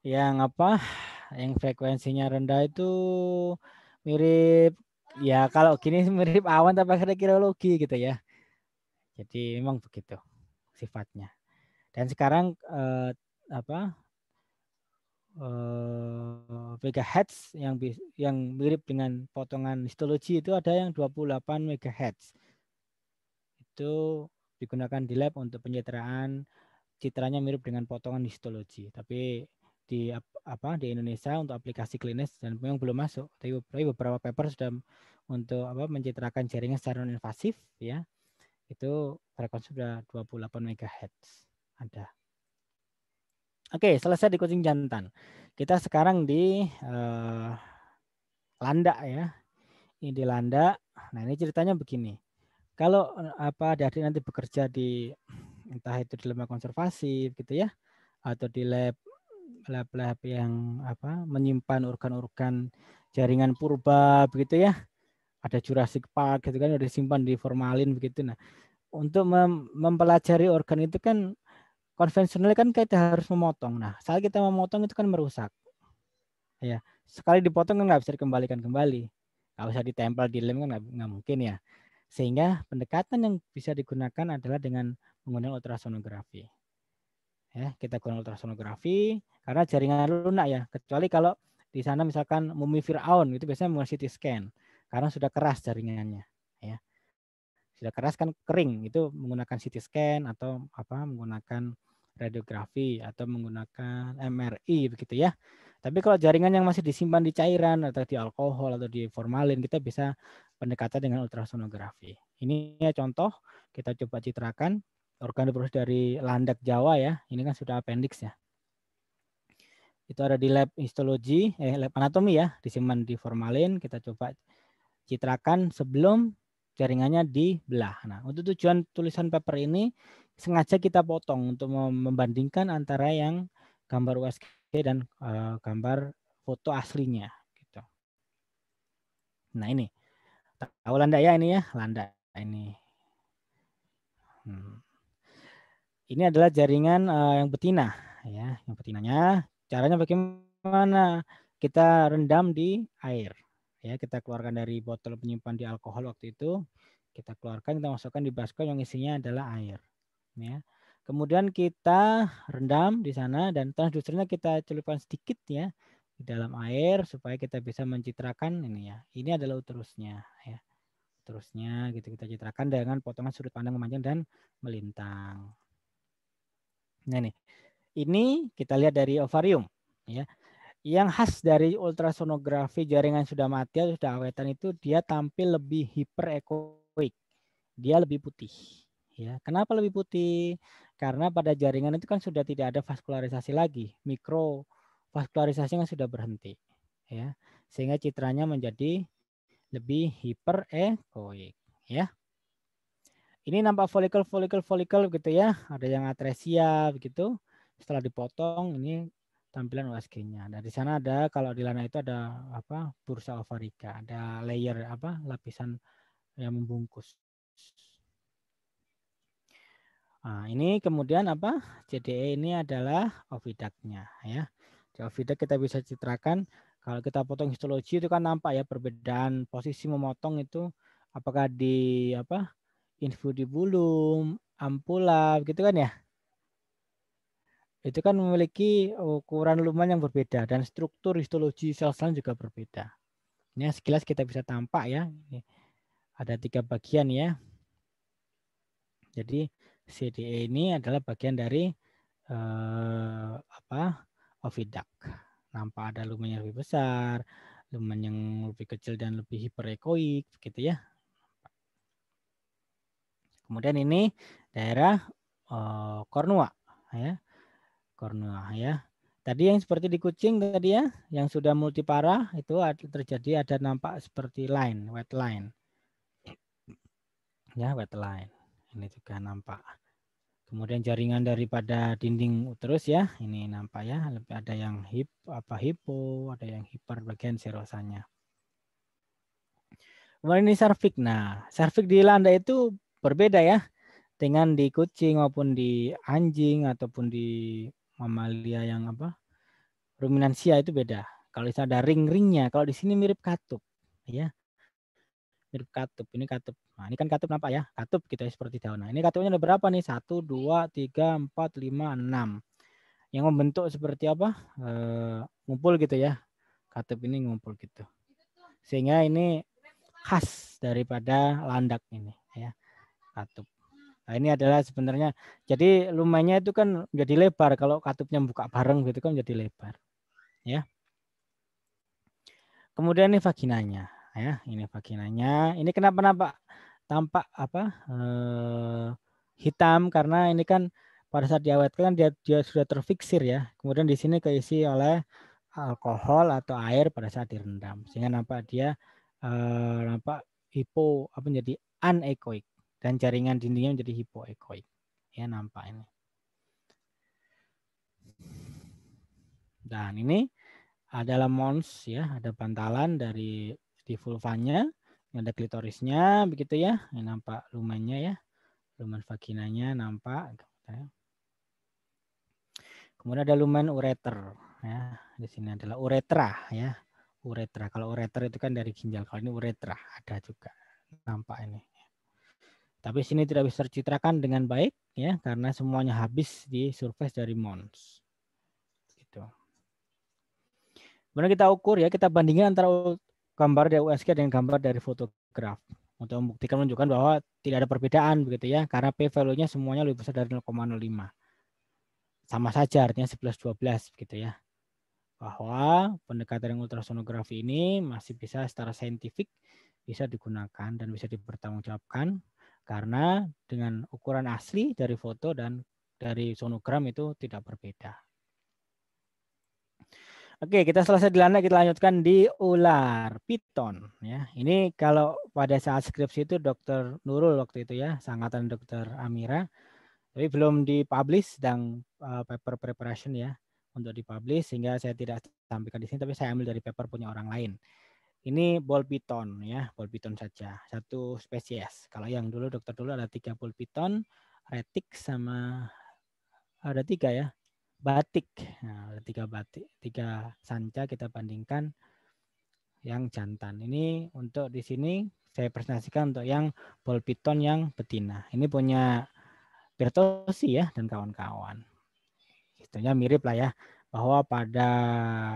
yang apa? Yang frekuensinya rendah itu mirip ya kalau gini mirip awan tapi kira kirologi gitu ya. Jadi memang begitu sifatnya. Dan sekarang eh, apa eh, megahertz yang yang mirip dengan potongan histologi itu ada yang 28 megahertz. Itu digunakan di lab untuk pencitraan citranya mirip dengan potongan histologi, tapi di apa di Indonesia untuk aplikasi klinis dan memang belum masuk. Tapi beberapa paper sudah untuk apa mencitrakan jaringan secara non invasif ya. Itu frekuensi sudah 28 MHz ada. Oke, selesai di kucing jantan. Kita sekarang di eh, landa ya. Ini di landa. Nah, ini ceritanya begini. Kalau eh, apa adik nanti bekerja di entah itu di lembaga konservasi gitu ya atau di lab lab-lab yang apa menyimpan organ-organ jaringan purba begitu ya. Ada Jurassic Park gitu kan udah disimpan di formalin begitu. Nah, untuk mempelajari organ itu kan konvensional kan kita harus memotong. Nah, saat kita memotong itu kan merusak. Ya, sekali dipotong kan nggak bisa dikembalikan kembali. Nggak usah ditempel di lem kan nggak, nggak mungkin ya. Sehingga pendekatan yang bisa digunakan adalah dengan menggunakan ultrasonografi. Ya, kita gunakan ultrasonografi karena jaringan lunak ya. Kecuali kalau di sana misalkan mumi Fir'aun itu biasanya menggunakan CT scan karena sudah keras jaringannya ya sudah keras kan kering itu menggunakan CT scan atau apa menggunakan radiografi atau menggunakan MRI begitu ya. Tapi kalau jaringan yang masih disimpan di cairan atau di alkohol atau di formalin kita bisa pendekatan dengan ultrasonografi. Ini ya contoh kita coba citrakan organ reproduksi dari landak Jawa ya. Ini kan sudah appendix ya. Itu ada di lab histologi, eh lab anatomi ya, disimpan di formalin, kita coba citrakan sebelum jaringannya dibelah. Nah, untuk tujuan tulisan paper ini sengaja kita potong untuk membandingkan antara yang gambar USG dan uh, gambar foto aslinya gitu. Nah ini tahu landa ya ini ya landa ini. Hmm. Ini adalah jaringan uh, yang betina ya, yang betinanya. Caranya bagaimana? Kita rendam di air ya kita keluarkan dari botol penyimpan di alkohol waktu itu kita keluarkan kita masukkan di baskom yang isinya adalah air ya. Kemudian kita rendam di sana dan transdusernya kita celupkan sedikit ya di dalam air supaya kita bisa mencitrakan ini ya. Ini adalah uterusnya ya. terusnya gitu kita citrakan dengan potongan sudut pandang memanjang dan melintang. Nah nih. Ini kita lihat dari ovarium ya. Yang khas dari ultrasonografi jaringan sudah mati atau sudah awetan itu dia tampil lebih hiperekoik. Dia lebih putih ya. Kenapa lebih putih? Karena pada jaringan itu kan sudah tidak ada vaskularisasi lagi, mikro kan sudah berhenti ya. Sehingga citranya menjadi lebih hiperekoik ya. Ini nampak folikel-folikel-folikel gitu ya. Ada yang atresia begitu. Setelah dipotong ini tampilan USG-nya. Nah, di sana ada kalau di lana itu ada apa? bursa ovarika, ada layer apa? lapisan yang membungkus. Nah, ini kemudian apa? CDE ini adalah ovidaknya ya. Jadi ovidak kita bisa citrakan kalau kita potong histologi itu kan nampak ya perbedaan posisi memotong itu apakah di apa? infundibulum, ampula gitu kan ya. Itu kan memiliki ukuran lumen yang berbeda dan struktur histologi sel-sel juga berbeda. Ini sekilas kita bisa tampak ya. Ini ada tiga bagian ya. Jadi CDA e ini adalah bagian dari eh, apa oviduct. Nampak ada lumen yang lebih besar, lumen yang lebih kecil dan lebih hiperekoik, gitu ya. Kemudian ini daerah eh, ya, kornua, ya. Tadi yang seperti di kucing tadi ya, yang sudah multipara itu terjadi ada nampak seperti line, wet line. Ya, wet line. Ini juga nampak. Kemudian jaringan daripada dinding uterus ya, ini nampak ya, lebih ada yang hip apa hipo, ada yang hiper bagian serosanya. Kemudian ini serviks. Nah, serviks di landa itu berbeda ya dengan di kucing maupun di anjing ataupun di mamalia yang apa? ruminansia itu beda. Kalau di sana ada ring-ringnya, kalau di sini mirip katup ya mirip katup. Ini katup. Nah, ini kan katup nampak ya? Katup gitu ya, seperti daun. Nah, ini katupnya ada berapa nih? 1, 2, 3, 4, 5, 6. Yang membentuk seperti apa? E, ngumpul gitu ya. Katup ini ngumpul gitu. Sehingga ini khas daripada landak ini ya. Katup. Nah, ini adalah sebenarnya jadi lumayannya itu kan menjadi lebar kalau katupnya buka bareng gitu kan menjadi lebar. Ya. Kemudian ini vaginanya ya. Ini vaginanya. Ini kenapa nampak tampak apa? Eh, hitam karena ini kan pada saat diawetkan kan dia dia sudah terfiksir ya. Kemudian di sini keisi oleh alkohol atau air pada saat direndam sehingga nampak dia eh, nampak hipo apa menjadi anechoic dan jaringan dindingnya menjadi hipoechoic Ya nampak ini. Dan ini adalah mons ya, ada bantalan dari di vulvanya, ada klitorisnya begitu ya. Ini nampak lumannya ya. Lumen vaginanya nampak. Gitu ya. Kemudian ada lumen ureter ya. Di sini adalah uretra ya. Uretra. Kalau ureter itu kan dari ginjal. Kalau ini uretra ada juga nampak ini. Tapi sini tidak bisa tercitrakan dengan baik ya karena semuanya habis di surface dari Mons. Gitu. Kemudian kita ukur ya, kita bandingkan antara gambar dari USG dan gambar dari fotograf untuk membuktikan menunjukkan bahwa tidak ada perbedaan begitu ya karena p value-nya semuanya lebih besar dari 0,05 sama saja artinya 11 12 begitu ya bahwa pendekatan yang ultrasonografi ini masih bisa secara saintifik bisa digunakan dan bisa dipertanggungjawabkan karena dengan ukuran asli dari foto dan dari sonogram itu tidak berbeda. Oke, kita selesai di landak, kita lanjutkan di ular piton. Ya, ini kalau pada saat skripsi itu Dokter Nurul waktu itu ya, sangatan Dokter Amira, tapi belum dipublish, sedang uh, paper preparation ya untuk dipublish, sehingga saya tidak sampaikan di sini, tapi saya ambil dari paper punya orang lain. Ini ball piton ya, ball piton saja, satu spesies. Kalau yang dulu dokter dulu ada tiga ball piton, retik sama ada tiga ya, batik. Nah, ada tiga batik, tiga sanca kita bandingkan yang jantan. Ini untuk di sini saya presentasikan untuk yang ball piton yang betina. Ini punya Bertosi ya dan kawan-kawan. Istilahnya mirip lah ya bahwa pada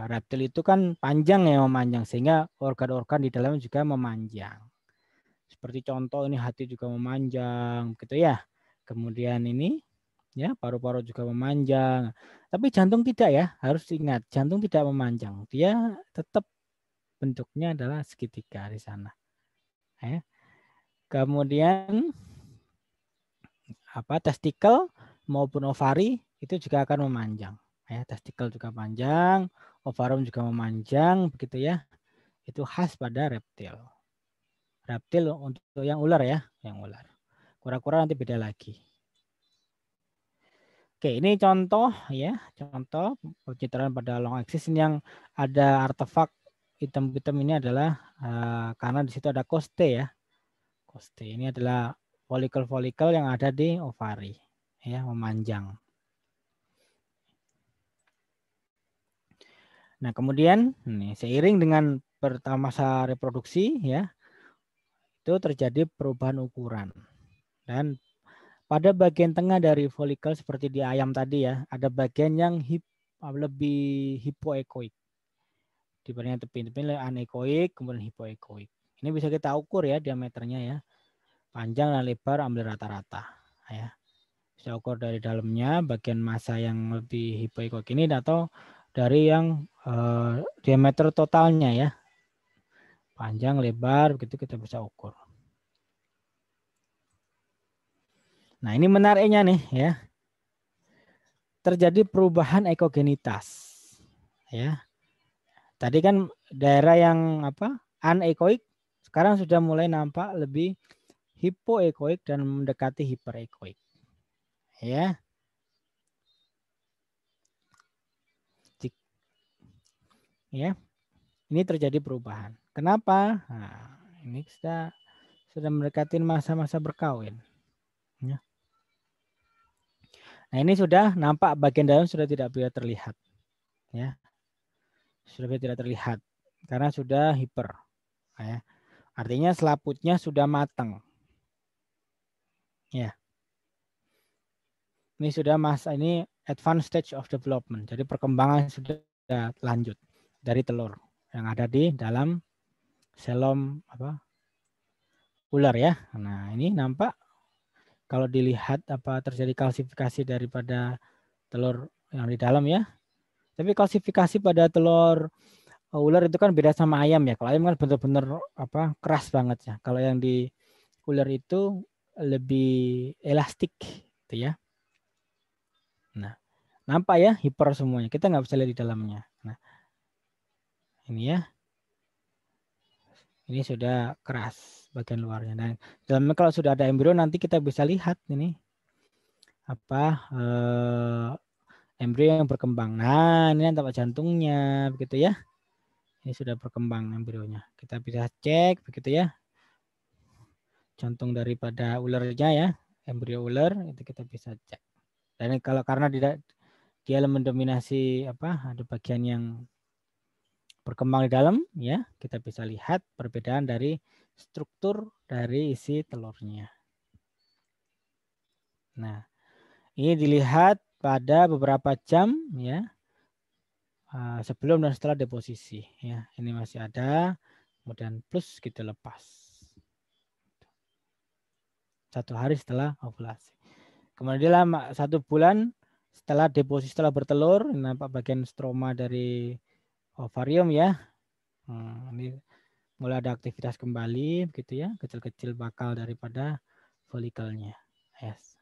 reptil itu kan panjang ya memanjang sehingga organ-organ di dalam juga memanjang. Seperti contoh ini hati juga memanjang gitu ya. Kemudian ini ya paru-paru juga memanjang. Tapi jantung tidak ya, harus ingat jantung tidak memanjang. Dia tetap bentuknya adalah segitiga di sana. Ya. Kemudian apa testikel maupun ovari itu juga akan memanjang. Ya, testikel juga panjang, ovarium juga memanjang begitu ya. Itu khas pada reptil. Reptil untuk yang ular ya, yang ular. Kura-kura nanti beda lagi. Oke, ini contoh ya, contoh pencitraan pada long axis ini yang ada artefak hitam-hitam ini adalah uh, karena di situ ada coste ya. coste ini adalah folikel-folikel yang ada di ovari ya, memanjang. Nah, kemudian nih, seiring dengan pertama masa reproduksi ya, itu terjadi perubahan ukuran dan pada bagian tengah dari folikel seperti di ayam tadi ya, ada bagian yang hip, lebih hipoekoik. Dibandingkan tepi-tepi lebih anekoik, kemudian hipoekoik. Ini bisa kita ukur ya diameternya ya. Panjang dan lebar ambil rata-rata ya. Bisa ukur dari dalamnya bagian massa yang lebih hipoekoik ini atau dari yang eh, diameter totalnya ya. Panjang, lebar, begitu kita bisa ukur. Nah, ini menariknya nih ya. Terjadi perubahan ekogenitas. Ya. Tadi kan daerah yang apa? anekoik sekarang sudah mulai nampak lebih hipoekoik dan mendekati hiperekoik. Ya. Ya. Ini terjadi perubahan. Kenapa? Nah, ini sudah sudah mendekati masa-masa berkawin. Ya. Nah, ini sudah nampak bagian dalam sudah tidak bisa terlihat. Ya. Sudah tidak terlihat karena sudah hiper. Ya. Artinya selaputnya sudah matang. Ya. Ini sudah masa ini advanced stage of development. Jadi perkembangan sudah lanjut dari telur yang ada di dalam selom apa ular ya. Nah, ini nampak kalau dilihat apa terjadi kalsifikasi daripada telur yang di dalam ya. Tapi kalsifikasi pada telur uh, ular itu kan beda sama ayam ya. Kalau ayam kan benar-benar apa keras banget ya. Kalau yang di ular itu lebih elastik gitu ya. Nah, nampak ya hiper semuanya. Kita nggak bisa lihat di dalamnya. Nah, ini ya. Ini sudah keras bagian luarnya. Dan dalamnya kalau sudah ada embrio nanti kita bisa lihat ini apa eh, embrio yang berkembang. Nah, ini tempat jantungnya begitu ya. Ini sudah berkembang embrionya. Kita bisa cek begitu ya. Jantung daripada ularnya ya, embrio ular itu kita bisa cek. Dan kalau karena tidak dia mendominasi apa ada bagian yang berkembang di dalam ya kita bisa lihat perbedaan dari struktur dari isi telurnya. Nah, ini dilihat pada beberapa jam ya ah, sebelum dan setelah deposisi ya. Ini masih ada, kemudian plus kita gitu lepas. Satu hari setelah ovulasi. Kemudian satu bulan setelah deposisi setelah bertelur, nampak bagian stroma dari ovarium ya. Nah, ini mulai ada aktivitas kembali gitu ya, kecil-kecil bakal daripada folikelnya. Yes.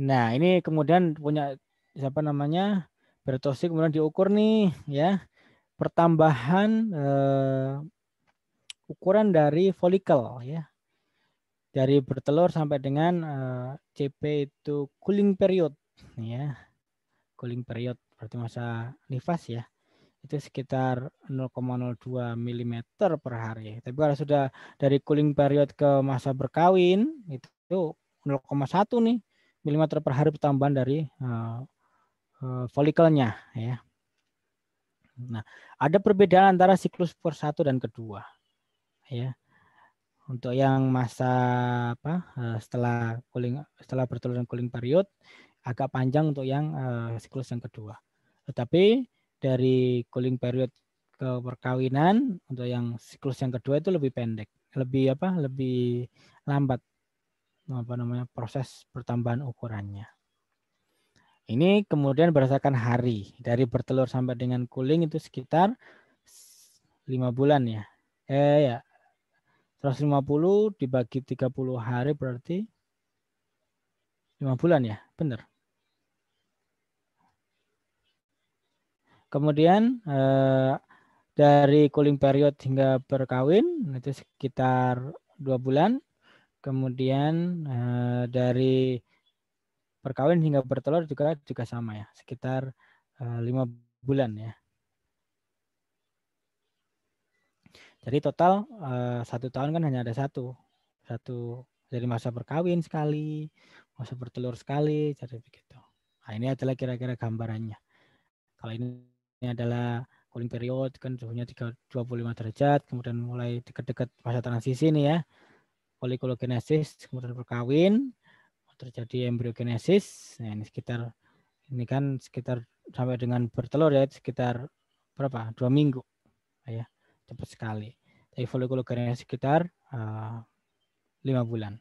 Nah, ini kemudian punya siapa namanya? Bertosi kemudian diukur nih ya. Pertambahan eh, ukuran dari folikel ya. Dari bertelur sampai dengan eh, CP itu cooling period ya. Cooling period seperti masa nifas ya itu sekitar 0,02 mm per hari. Tapi kalau sudah dari cooling period ke masa berkawin itu 0,1 nih milimeter per hari pertambahan dari uh, eh, uh, eh, folikelnya ya. Nah, ada perbedaan antara siklus per satu dan kedua ya. Untuk yang masa apa eh, setelah cooling setelah bertelur dan cooling period agak panjang untuk yang uh, siklus yang kedua. Tetapi dari cooling period ke perkawinan untuk yang siklus yang kedua itu lebih pendek, lebih apa? lebih lambat apa namanya proses pertambahan ukurannya. Ini kemudian berdasarkan hari dari bertelur sampai dengan cooling itu sekitar 5 bulan ya. Eh ya. 150 dibagi 30 hari berarti 5 bulan ya. Benar. Kemudian eh, dari cooling period hingga perkawin itu sekitar dua bulan. Kemudian eh, dari perkawin hingga bertelur juga juga sama ya, sekitar eh, lima bulan ya. Jadi total eh, satu tahun kan hanya ada satu, satu dari masa perkawin sekali, masa bertelur sekali, jadi begitu. Nah, ini adalah kira-kira gambarannya. Kalau ini adalah cooling period kan suhunya 25 derajat kemudian mulai dekat-dekat masa transisi ini ya folikulogenesis kemudian berkawin terjadi embriogenesis nah ini sekitar ini kan sekitar sampai dengan bertelur ya sekitar berapa dua minggu ya cepat sekali tapi folikulogenesis sekitar uh, lima bulan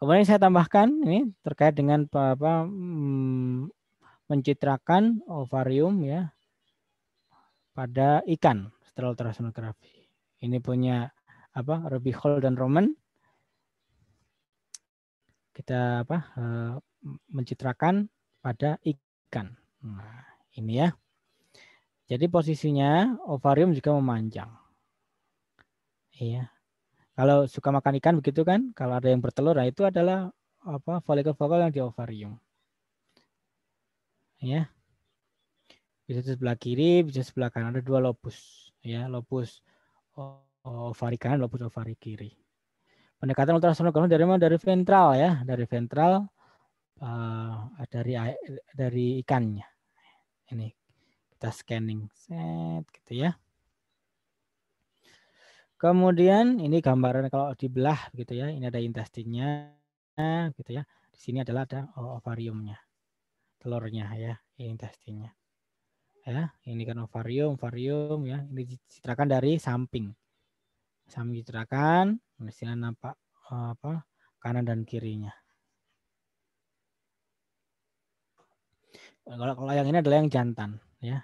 kemudian saya tambahkan ini terkait dengan apa, apa hmm, mencitrakan ovarium ya pada ikan setelah ultrasonografi. Ini punya apa? Ruby Hall dan Roman. Kita apa? Eh, mencitrakan pada ikan. Nah, ini ya. Jadi posisinya ovarium juga memanjang. Iya. Kalau suka makan ikan begitu kan? Kalau ada yang bertelur, nah itu adalah apa? Folikel-folikel yang di ovarium ya bisa di sebelah kiri bisa di sebelah kanan ada dua lobus ya lobus ovari kanan lobus ovari kiri pendekatan ultrasonografi dari mana dari ventral ya dari ventral eh, dari dari ikannya ini kita scanning set gitu ya Kemudian ini gambaran kalau dibelah gitu ya, ini ada intestinnya gitu ya. Di sini adalah ada ovariumnya telurnya ya, ya ini testisnya ya ini kan ovarium ovarium ya ini dicitrakan dari samping samping dicitrakan misalnya nampak apa kanan dan kirinya kalau kalau yang ini adalah yang jantan ya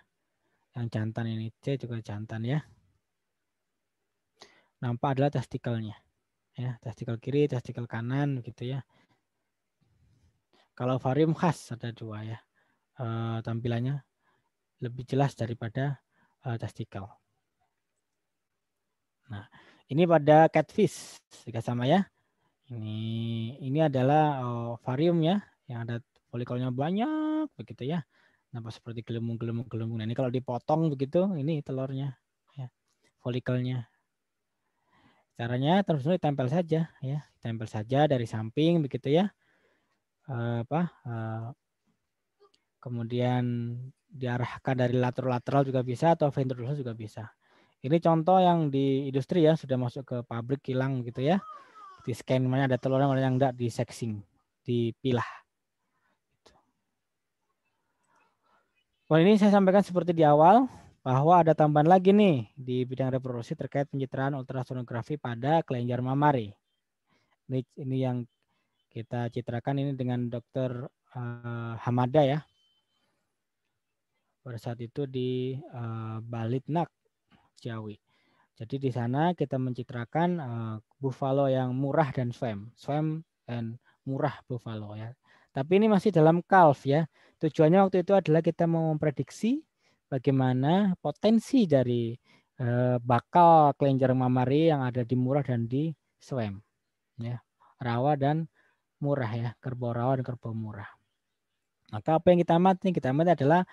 yang jantan ini C juga jantan ya nampak adalah testikelnya ya testikel kiri testikel kanan gitu ya kalau varium khas ada dua ya uh, tampilannya lebih jelas daripada uh, testikel. Nah, ini pada catfish juga sama ya. Ini ini adalah uh, eh, varium ya yang ada folikelnya banyak begitu ya. Nampak seperti gelembung-gelembung-gelembung. Nah, ini kalau dipotong begitu, ini telurnya ya, Caranya terus tempel saja ya, tempel saja dari samping begitu ya. Eh, apa eh, kemudian diarahkan dari lateral-lateral juga bisa atau ventricular juga bisa. Ini contoh yang di industri ya sudah masuk ke pabrik kilang gitu ya. Di scan mana ada telur yang tidak di sexing, dipilah. Wah ini saya sampaikan seperti di awal bahwa ada tambahan lagi nih di bidang reproduksi terkait pencitraan ultrasonografi pada kelenjar mamari. Ini, ini yang kita citrakan ini dengan Dr. Eh, Hamada ya. Pada saat itu di eh, Balitnak, Jawi. Jadi di sana kita mencitrakan eh, buffalo yang murah dan swam, swam and murah buffalo ya. Tapi ini masih dalam calf ya. Tujuannya waktu itu adalah kita mau memprediksi bagaimana potensi dari bakal kelenjar mamari yang ada di murah dan di swam ya rawa dan murah ya, kerbau rawa dan kerbau murah. Maka apa yang kita amati? Kita amati adalah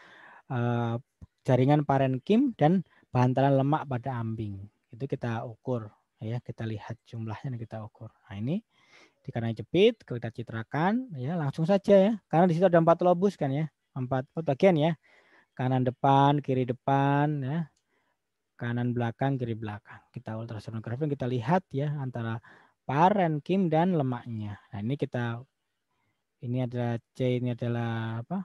uh, jaringan parenkim dan bantalan lemak pada ambing. Itu kita ukur ya, kita lihat jumlahnya dan kita ukur. Nah, ini dikarenai jepit kita citrakan ya, langsung saja ya. Karena di situ ada empat lobus kan ya. Empat oh, bagian ya. Kanan depan, kiri depan ya. Kanan belakang, kiri belakang. Kita ultrasonografi kita lihat ya antara parenkim dan lemaknya. Nah, ini kita ini adalah C ini adalah apa?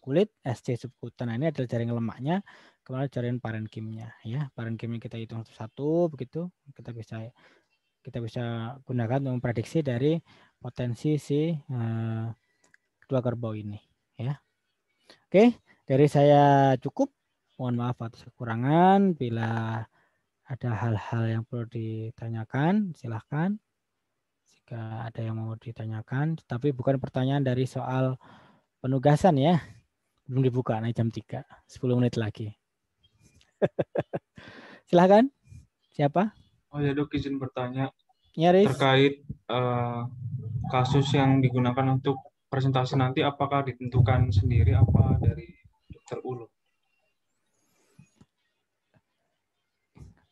kulit, SC subkutan. Nah, ini adalah jaringan lemaknya, kemudian jaringan parenkimnya ya. Parenkimnya kita hitung satu-satu begitu, kita bisa kita bisa gunakan untuk memprediksi dari potensi si eh, dua kerbau ini ya. Oke, dari saya cukup. Mohon maaf atas kekurangan bila ada hal-hal yang perlu ditanyakan, silahkan. Jika ada yang mau ditanyakan, tapi bukan pertanyaan dari soal penugasan ya. Belum dibuka, naik jam 3, 10 menit lagi. silahkan, siapa? Oh, ya dok, izin bertanya ya, terkait uh, kasus yang digunakan untuk presentasi nanti apakah ditentukan sendiri apa dari dokter Ulu?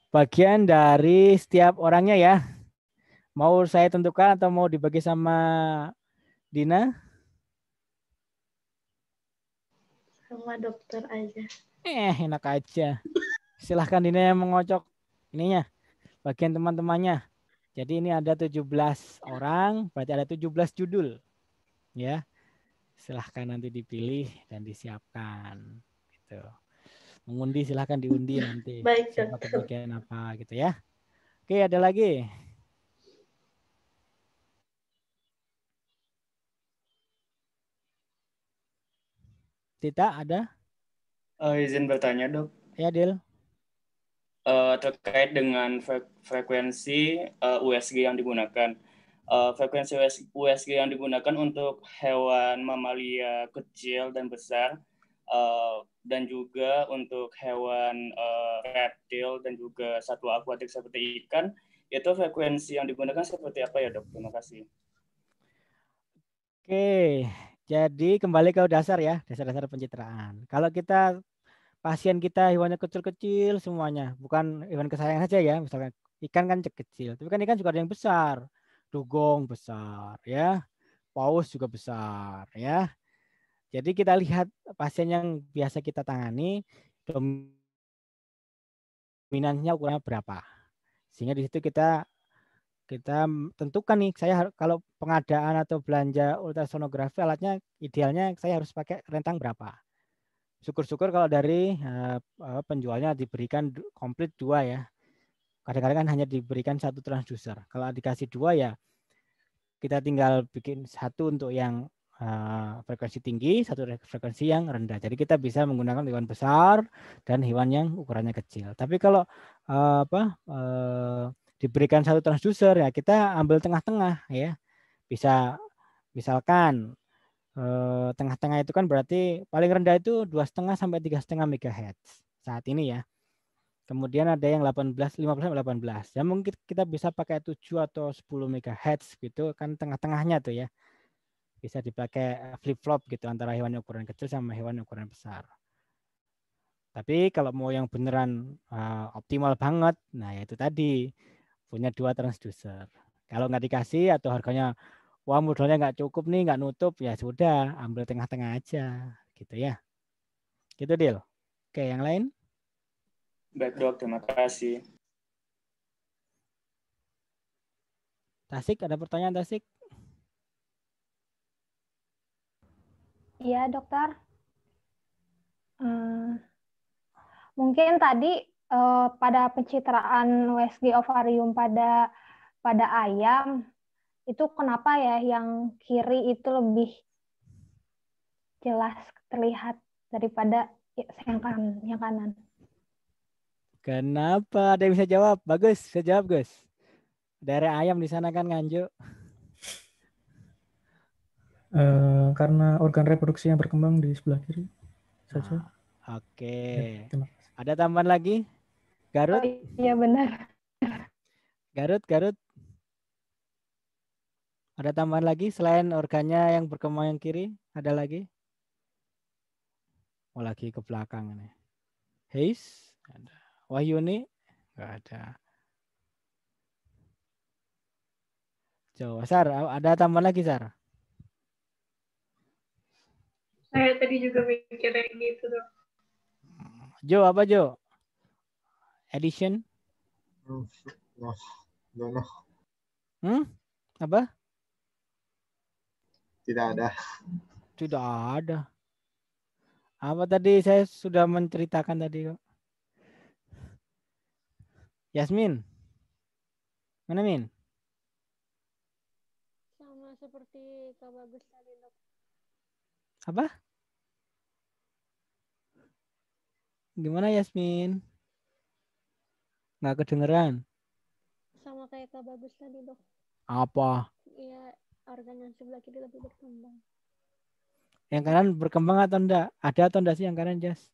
bagian dari setiap orangnya ya. Mau saya tentukan atau mau dibagi sama Dina? Sama dokter aja. Eh, enak aja. Silahkan Dina yang mengocok ininya, bagian teman-temannya. Jadi ini ada 17 orang, berarti ada 17 judul. Ya. Silahkan nanti dipilih dan disiapkan. Gitu mengundi silahkan diundi nanti Baik, apa gitu ya oke ada lagi Tita ada uh, izin bertanya dok ya Dil uh, terkait dengan fre frekuensi uh, eh, USG yang digunakan uh, frekuensi USG yang digunakan untuk hewan mamalia kecil dan besar Eh, dan juga untuk hewan uh, reptil dan juga satwa akuatik seperti ikan itu frekuensi yang digunakan seperti apa ya dok? Terima kasih. Oke, jadi kembali ke dasar ya, dasar-dasar pencitraan. Kalau kita pasien kita hewannya kecil-kecil semuanya, bukan hewan kesayangan saja ya, misalkan ikan kan kecil, tapi kan ikan juga ada yang besar, dugong besar ya, paus juga besar ya. Jadi kita lihat pasien yang biasa kita tangani dominannya ukurannya berapa. Sehingga di situ kita kita tentukan nih saya kalau pengadaan atau belanja ultrasonografi alatnya idealnya saya harus pakai rentang berapa. Syukur-syukur kalau dari uh, penjualnya diberikan komplit dua ya. Kadang-kadang kan hanya diberikan satu transducer. Kalau dikasih dua ya kita tinggal bikin satu untuk yang uh, frekuensi tinggi, satu frekuensi yang rendah. Jadi kita bisa menggunakan hewan besar dan hewan yang ukurannya kecil. Tapi kalau uh, apa eh, diberikan satu transducer ya kita ambil tengah-tengah ya. Bisa misalkan tengah-tengah tengah itu kan berarti paling rendah itu dua setengah sampai tiga setengah megahertz saat ini ya. Kemudian ada yang 18, 15, 18. Ya mungkin kita bisa pakai 7 atau 10 MHz gitu kan tengah-tengahnya tuh ya bisa dipakai flip-flop gitu antara hewan yang ukuran kecil sama hewan yang ukuran besar. Tapi kalau mau yang beneran uh, optimal banget, nah ya itu tadi punya dua transducer. Kalau nggak dikasih atau harganya, wah modalnya nggak cukup nih, nggak nutup, ya sudah ambil tengah-tengah aja, gitu ya. Gitu deal. Oke, yang lain? Baik dok, terima kasih. Tasik, ada pertanyaan Tasik? Iya, dokter. Hmm, mungkin tadi eh, pada pencitraan USG ovarium pada pada ayam itu kenapa ya yang kiri itu lebih jelas terlihat daripada yang kanan, yang kanan. Kenapa? Ada yang bisa jawab? Bagus, bisa jawab, Gus. Dari ayam di sana kan nganjuk uh, karena organ reproduksi yang berkembang di sebelah kiri saja. Ah, Oke. Okay. Ya, Ada tambahan lagi? Garut? Oh, iya benar. Garut, Garut. Ada tambahan lagi selain organnya yang berkembang yang kiri? Ada lagi? Oh lagi ke belakang nih. Heis? Ada. Wahyuni? Gak ada. Jawa. Sar, ada tambahan lagi, Sar? Saya tadi juga mikirnya gitu tuh. Jo apa Jo? Edition? Nah, Hmm? Apa? Tidak ada. Tidak ada. Apa tadi saya sudah menceritakan tadi kok. Yasmin. Mana Min? Sama seperti Kak Bagus apa? Gimana Yasmin? Nggak kedengeran? Sama kayak Kak Bagus tadi, Dok. Apa? Iya, organ yang sebelah kiri lebih berkembang. Yang kanan berkembang atau enggak? Ada atau enggak sih yang kanan, Jas?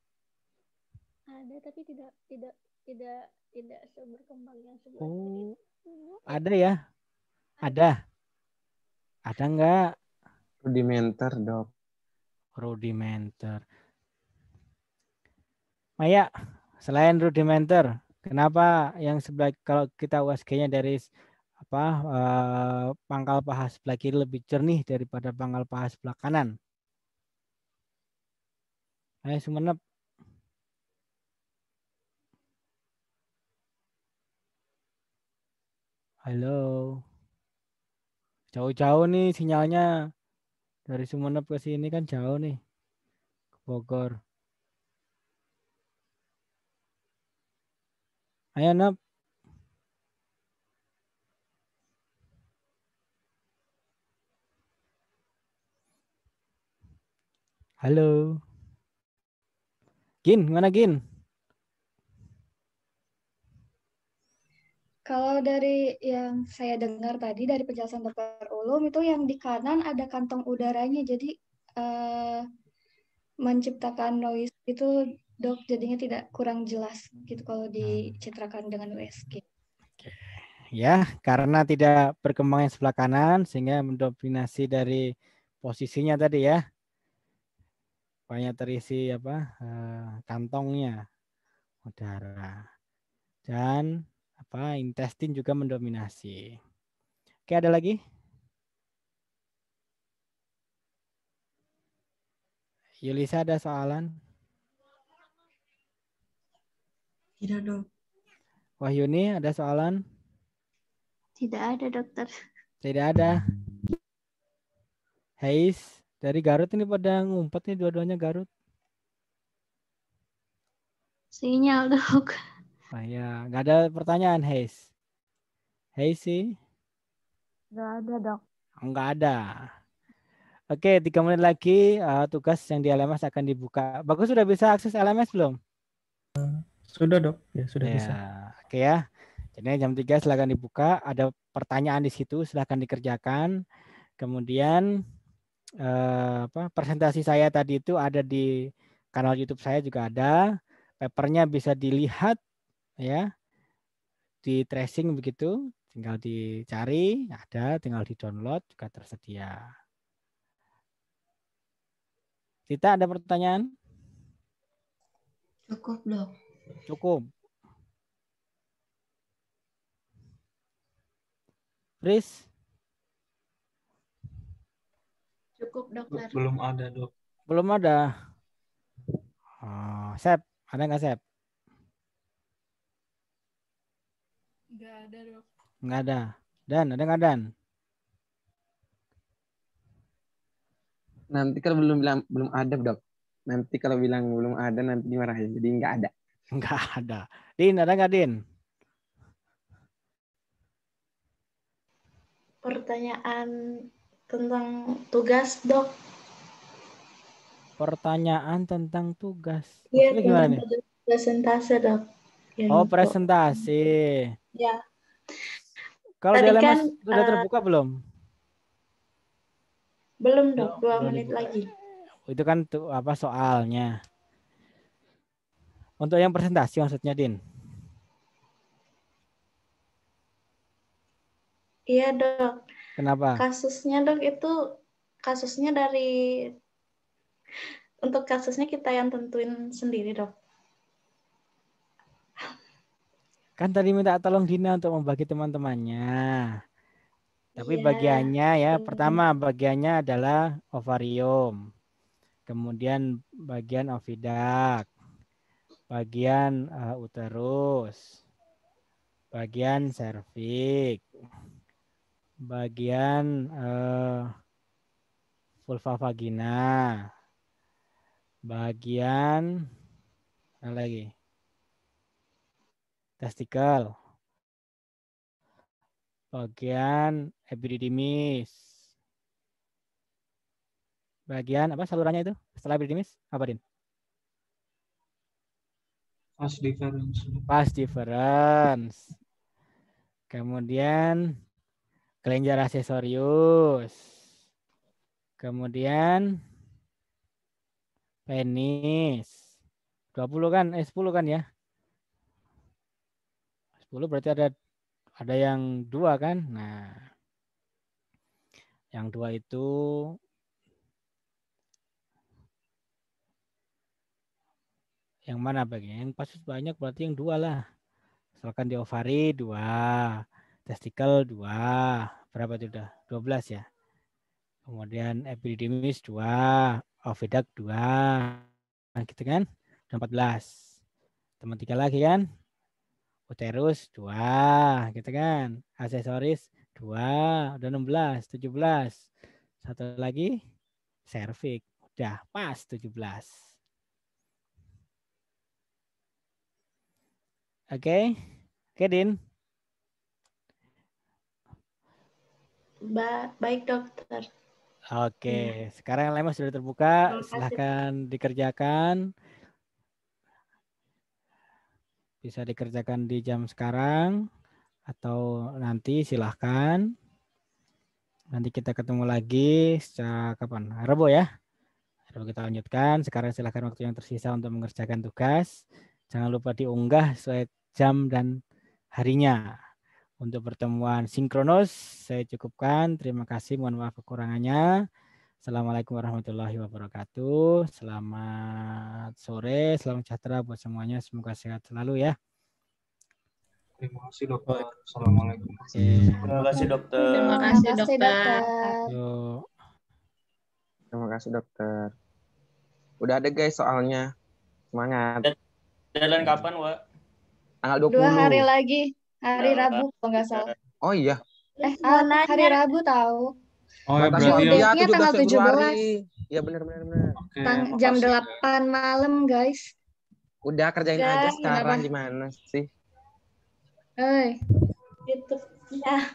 Ada, tapi tidak tidak tidak tidak seberkembang yang sebelah oh, kiri. Mhm. Ada ya? Ada. Ada enggak? Rudimenter, Dok rudimenter. Maya, selain rudimenter, kenapa yang sebelah kalau kita usg dari apa uh, pangkal paha sebelah kiri lebih jernih daripada pangkal paha sebelah kanan? Ayo Sumenep. Halo. Jauh-jauh nih sinyalnya. Dari Sumeneb ke sini kan jauh nih. Ke Bogor. Ayo Nop. Halo. Gin, mana Gin? Kalau dari yang saya dengar tadi dari penjelasan Dokter Ulum itu yang di kanan ada kantong udaranya, jadi uh, menciptakan noise itu dok jadinya tidak kurang jelas gitu kalau hmm. dicitrakan dengan USG. Ya, karena tidak berkembangnya sebelah kanan sehingga mendominasi dari posisinya tadi ya. Banyak terisi apa? Eh, kantongnya udara. Dan apa intestin juga mendominasi. Oke, ada lagi? Yulisa ada soalan? Tidak, Dok. Wahyuni ada soalan? Tidak ada, Dokter. Tidak ada. Heis dari Garut ini pada ngumpet nih dua-duanya Garut. Sinyal, Dok. Nah, ya, nggak ada pertanyaan, Heis? Heis sih? nggak ada, dok. Nggak ada. Oke, tiga menit lagi uh, tugas yang di LMS akan dibuka. Bagus sudah bisa akses LMS belum? Sudah dok, ya sudah ya, bisa. Oke ya. Jadi jam 3 silahkan dibuka. Ada pertanyaan di situ, silahkan dikerjakan. Kemudian eh, apa, presentasi saya tadi itu ada di kanal YouTube saya juga ada. Papernya bisa dilihat ya di tracing begitu tinggal dicari ada tinggal di download juga tersedia kita ada pertanyaan cukup dong cukup Pris cukup dokter belum ada dok belum ada oh, Sep ada nggak Sep Enggak ada, dok. Nggak ada. Dan, ada enggak Dan? Nanti kalau belum bilang belum ada, dok. Nanti kalau bilang belum ada, nanti dimarahin. Jadi enggak ada. Enggak ada. Din, ada enggak Din? Pertanyaan tentang tugas, dok. Pertanyaan tentang tugas. Iya, tentang oh, presentasi dok. oh, presentasi. Ya. Kalau Tadi kan, sudah eh, terbuka belum? Belum dok, oh, dua menit dibuka. lagi. Oh, itu kan tuh apa soalnya? Untuk yang presentasi maksudnya Din? Iya dok. Kenapa? Kasusnya dok itu kasusnya dari untuk kasusnya kita yang tentuin sendiri dok. Kan tadi minta tolong Dina untuk membagi teman-temannya. Tapi yeah. bagiannya ya, hmm. pertama bagiannya adalah ovarium. Kemudian bagian ovidak. Bagian uh, uterus. Bagian serviks. Bagian uh, vulva vagina. Bagian apa lagi? testikel. Bagian epididymis. Bagian apa salurannya itu? Setelah epididymis apa, Din? Pas difference. Pas difference. Kemudian kelenjar aksesorius. Kemudian penis. 20 kan? Eh 10 kan ya? 10 berarti ada ada yang dua kan? Nah, yang dua itu yang mana bagian? Yang pasus banyak berarti yang dua lah. Misalkan di ovari dua, testikel dua, berapa itu udah? 12 ya. Kemudian epididymis dua, oviduct dua, nah, gitu kan? 14. Teman tiga lagi kan? uterus dua gitu kan aksesoris dua udah 16 17 satu lagi servik udah pas 17 oke okay. oke okay, Din ba baik dokter Oke, okay. Iya. sekarang masih sudah terbuka. Silahkan dikerjakan bisa dikerjakan di jam sekarang atau nanti silahkan. Nanti kita ketemu lagi secara kapan? Rabu ya. Rabu kita lanjutkan. Sekarang silahkan waktu yang tersisa untuk mengerjakan tugas. Jangan lupa diunggah sesuai jam dan harinya. Untuk pertemuan sinkronos saya cukupkan. Terima kasih. Mohon maaf kekurangannya. Assalamualaikum warahmatullahi wabarakatuh. Selamat sore, selamat sejahtera buat semuanya. Semoga sehat selalu ya. Terima kasih dokter. Assalamualaikum. Okay. Terima kasih dokter. Terima kasih dokter. Terima kasih dokter. Udah ada guys soalnya. Semangat. Jalan kapan, Wak? Tanggal 20. Dua hari lagi. Hari Rabu kalau nggak salah. Oh iya. Eh, hari Rabu tahu. Oh, ya, berarti ya. Itu tanggal tujuh belas, Ya benar benar benar. Okay, Tang jam delapan malam, guys. Udah kerjain Udah, aja sekarang gimana sih? Eh, itu Ya.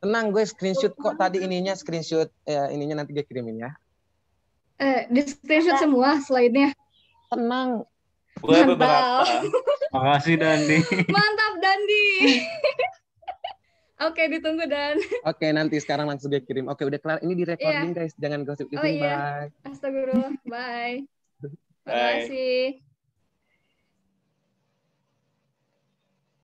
Tenang, gue screenshot kok tadi ininya screenshot ya ininya nanti gue kirimin ya. Eh, di screenshot ya. semua slide-nya. Tenang. Gue beberapa. Makasih Dandi. Mantap Dandi. Oke, ditunggu dan. Oke, nanti sekarang langsung dia kirim. Oke, udah kelar. Ini di iya. recording yeah. guys. Jangan gosip di oh, Iya. Bye. Astagfirullah. Bye. Bye. Terima kasih.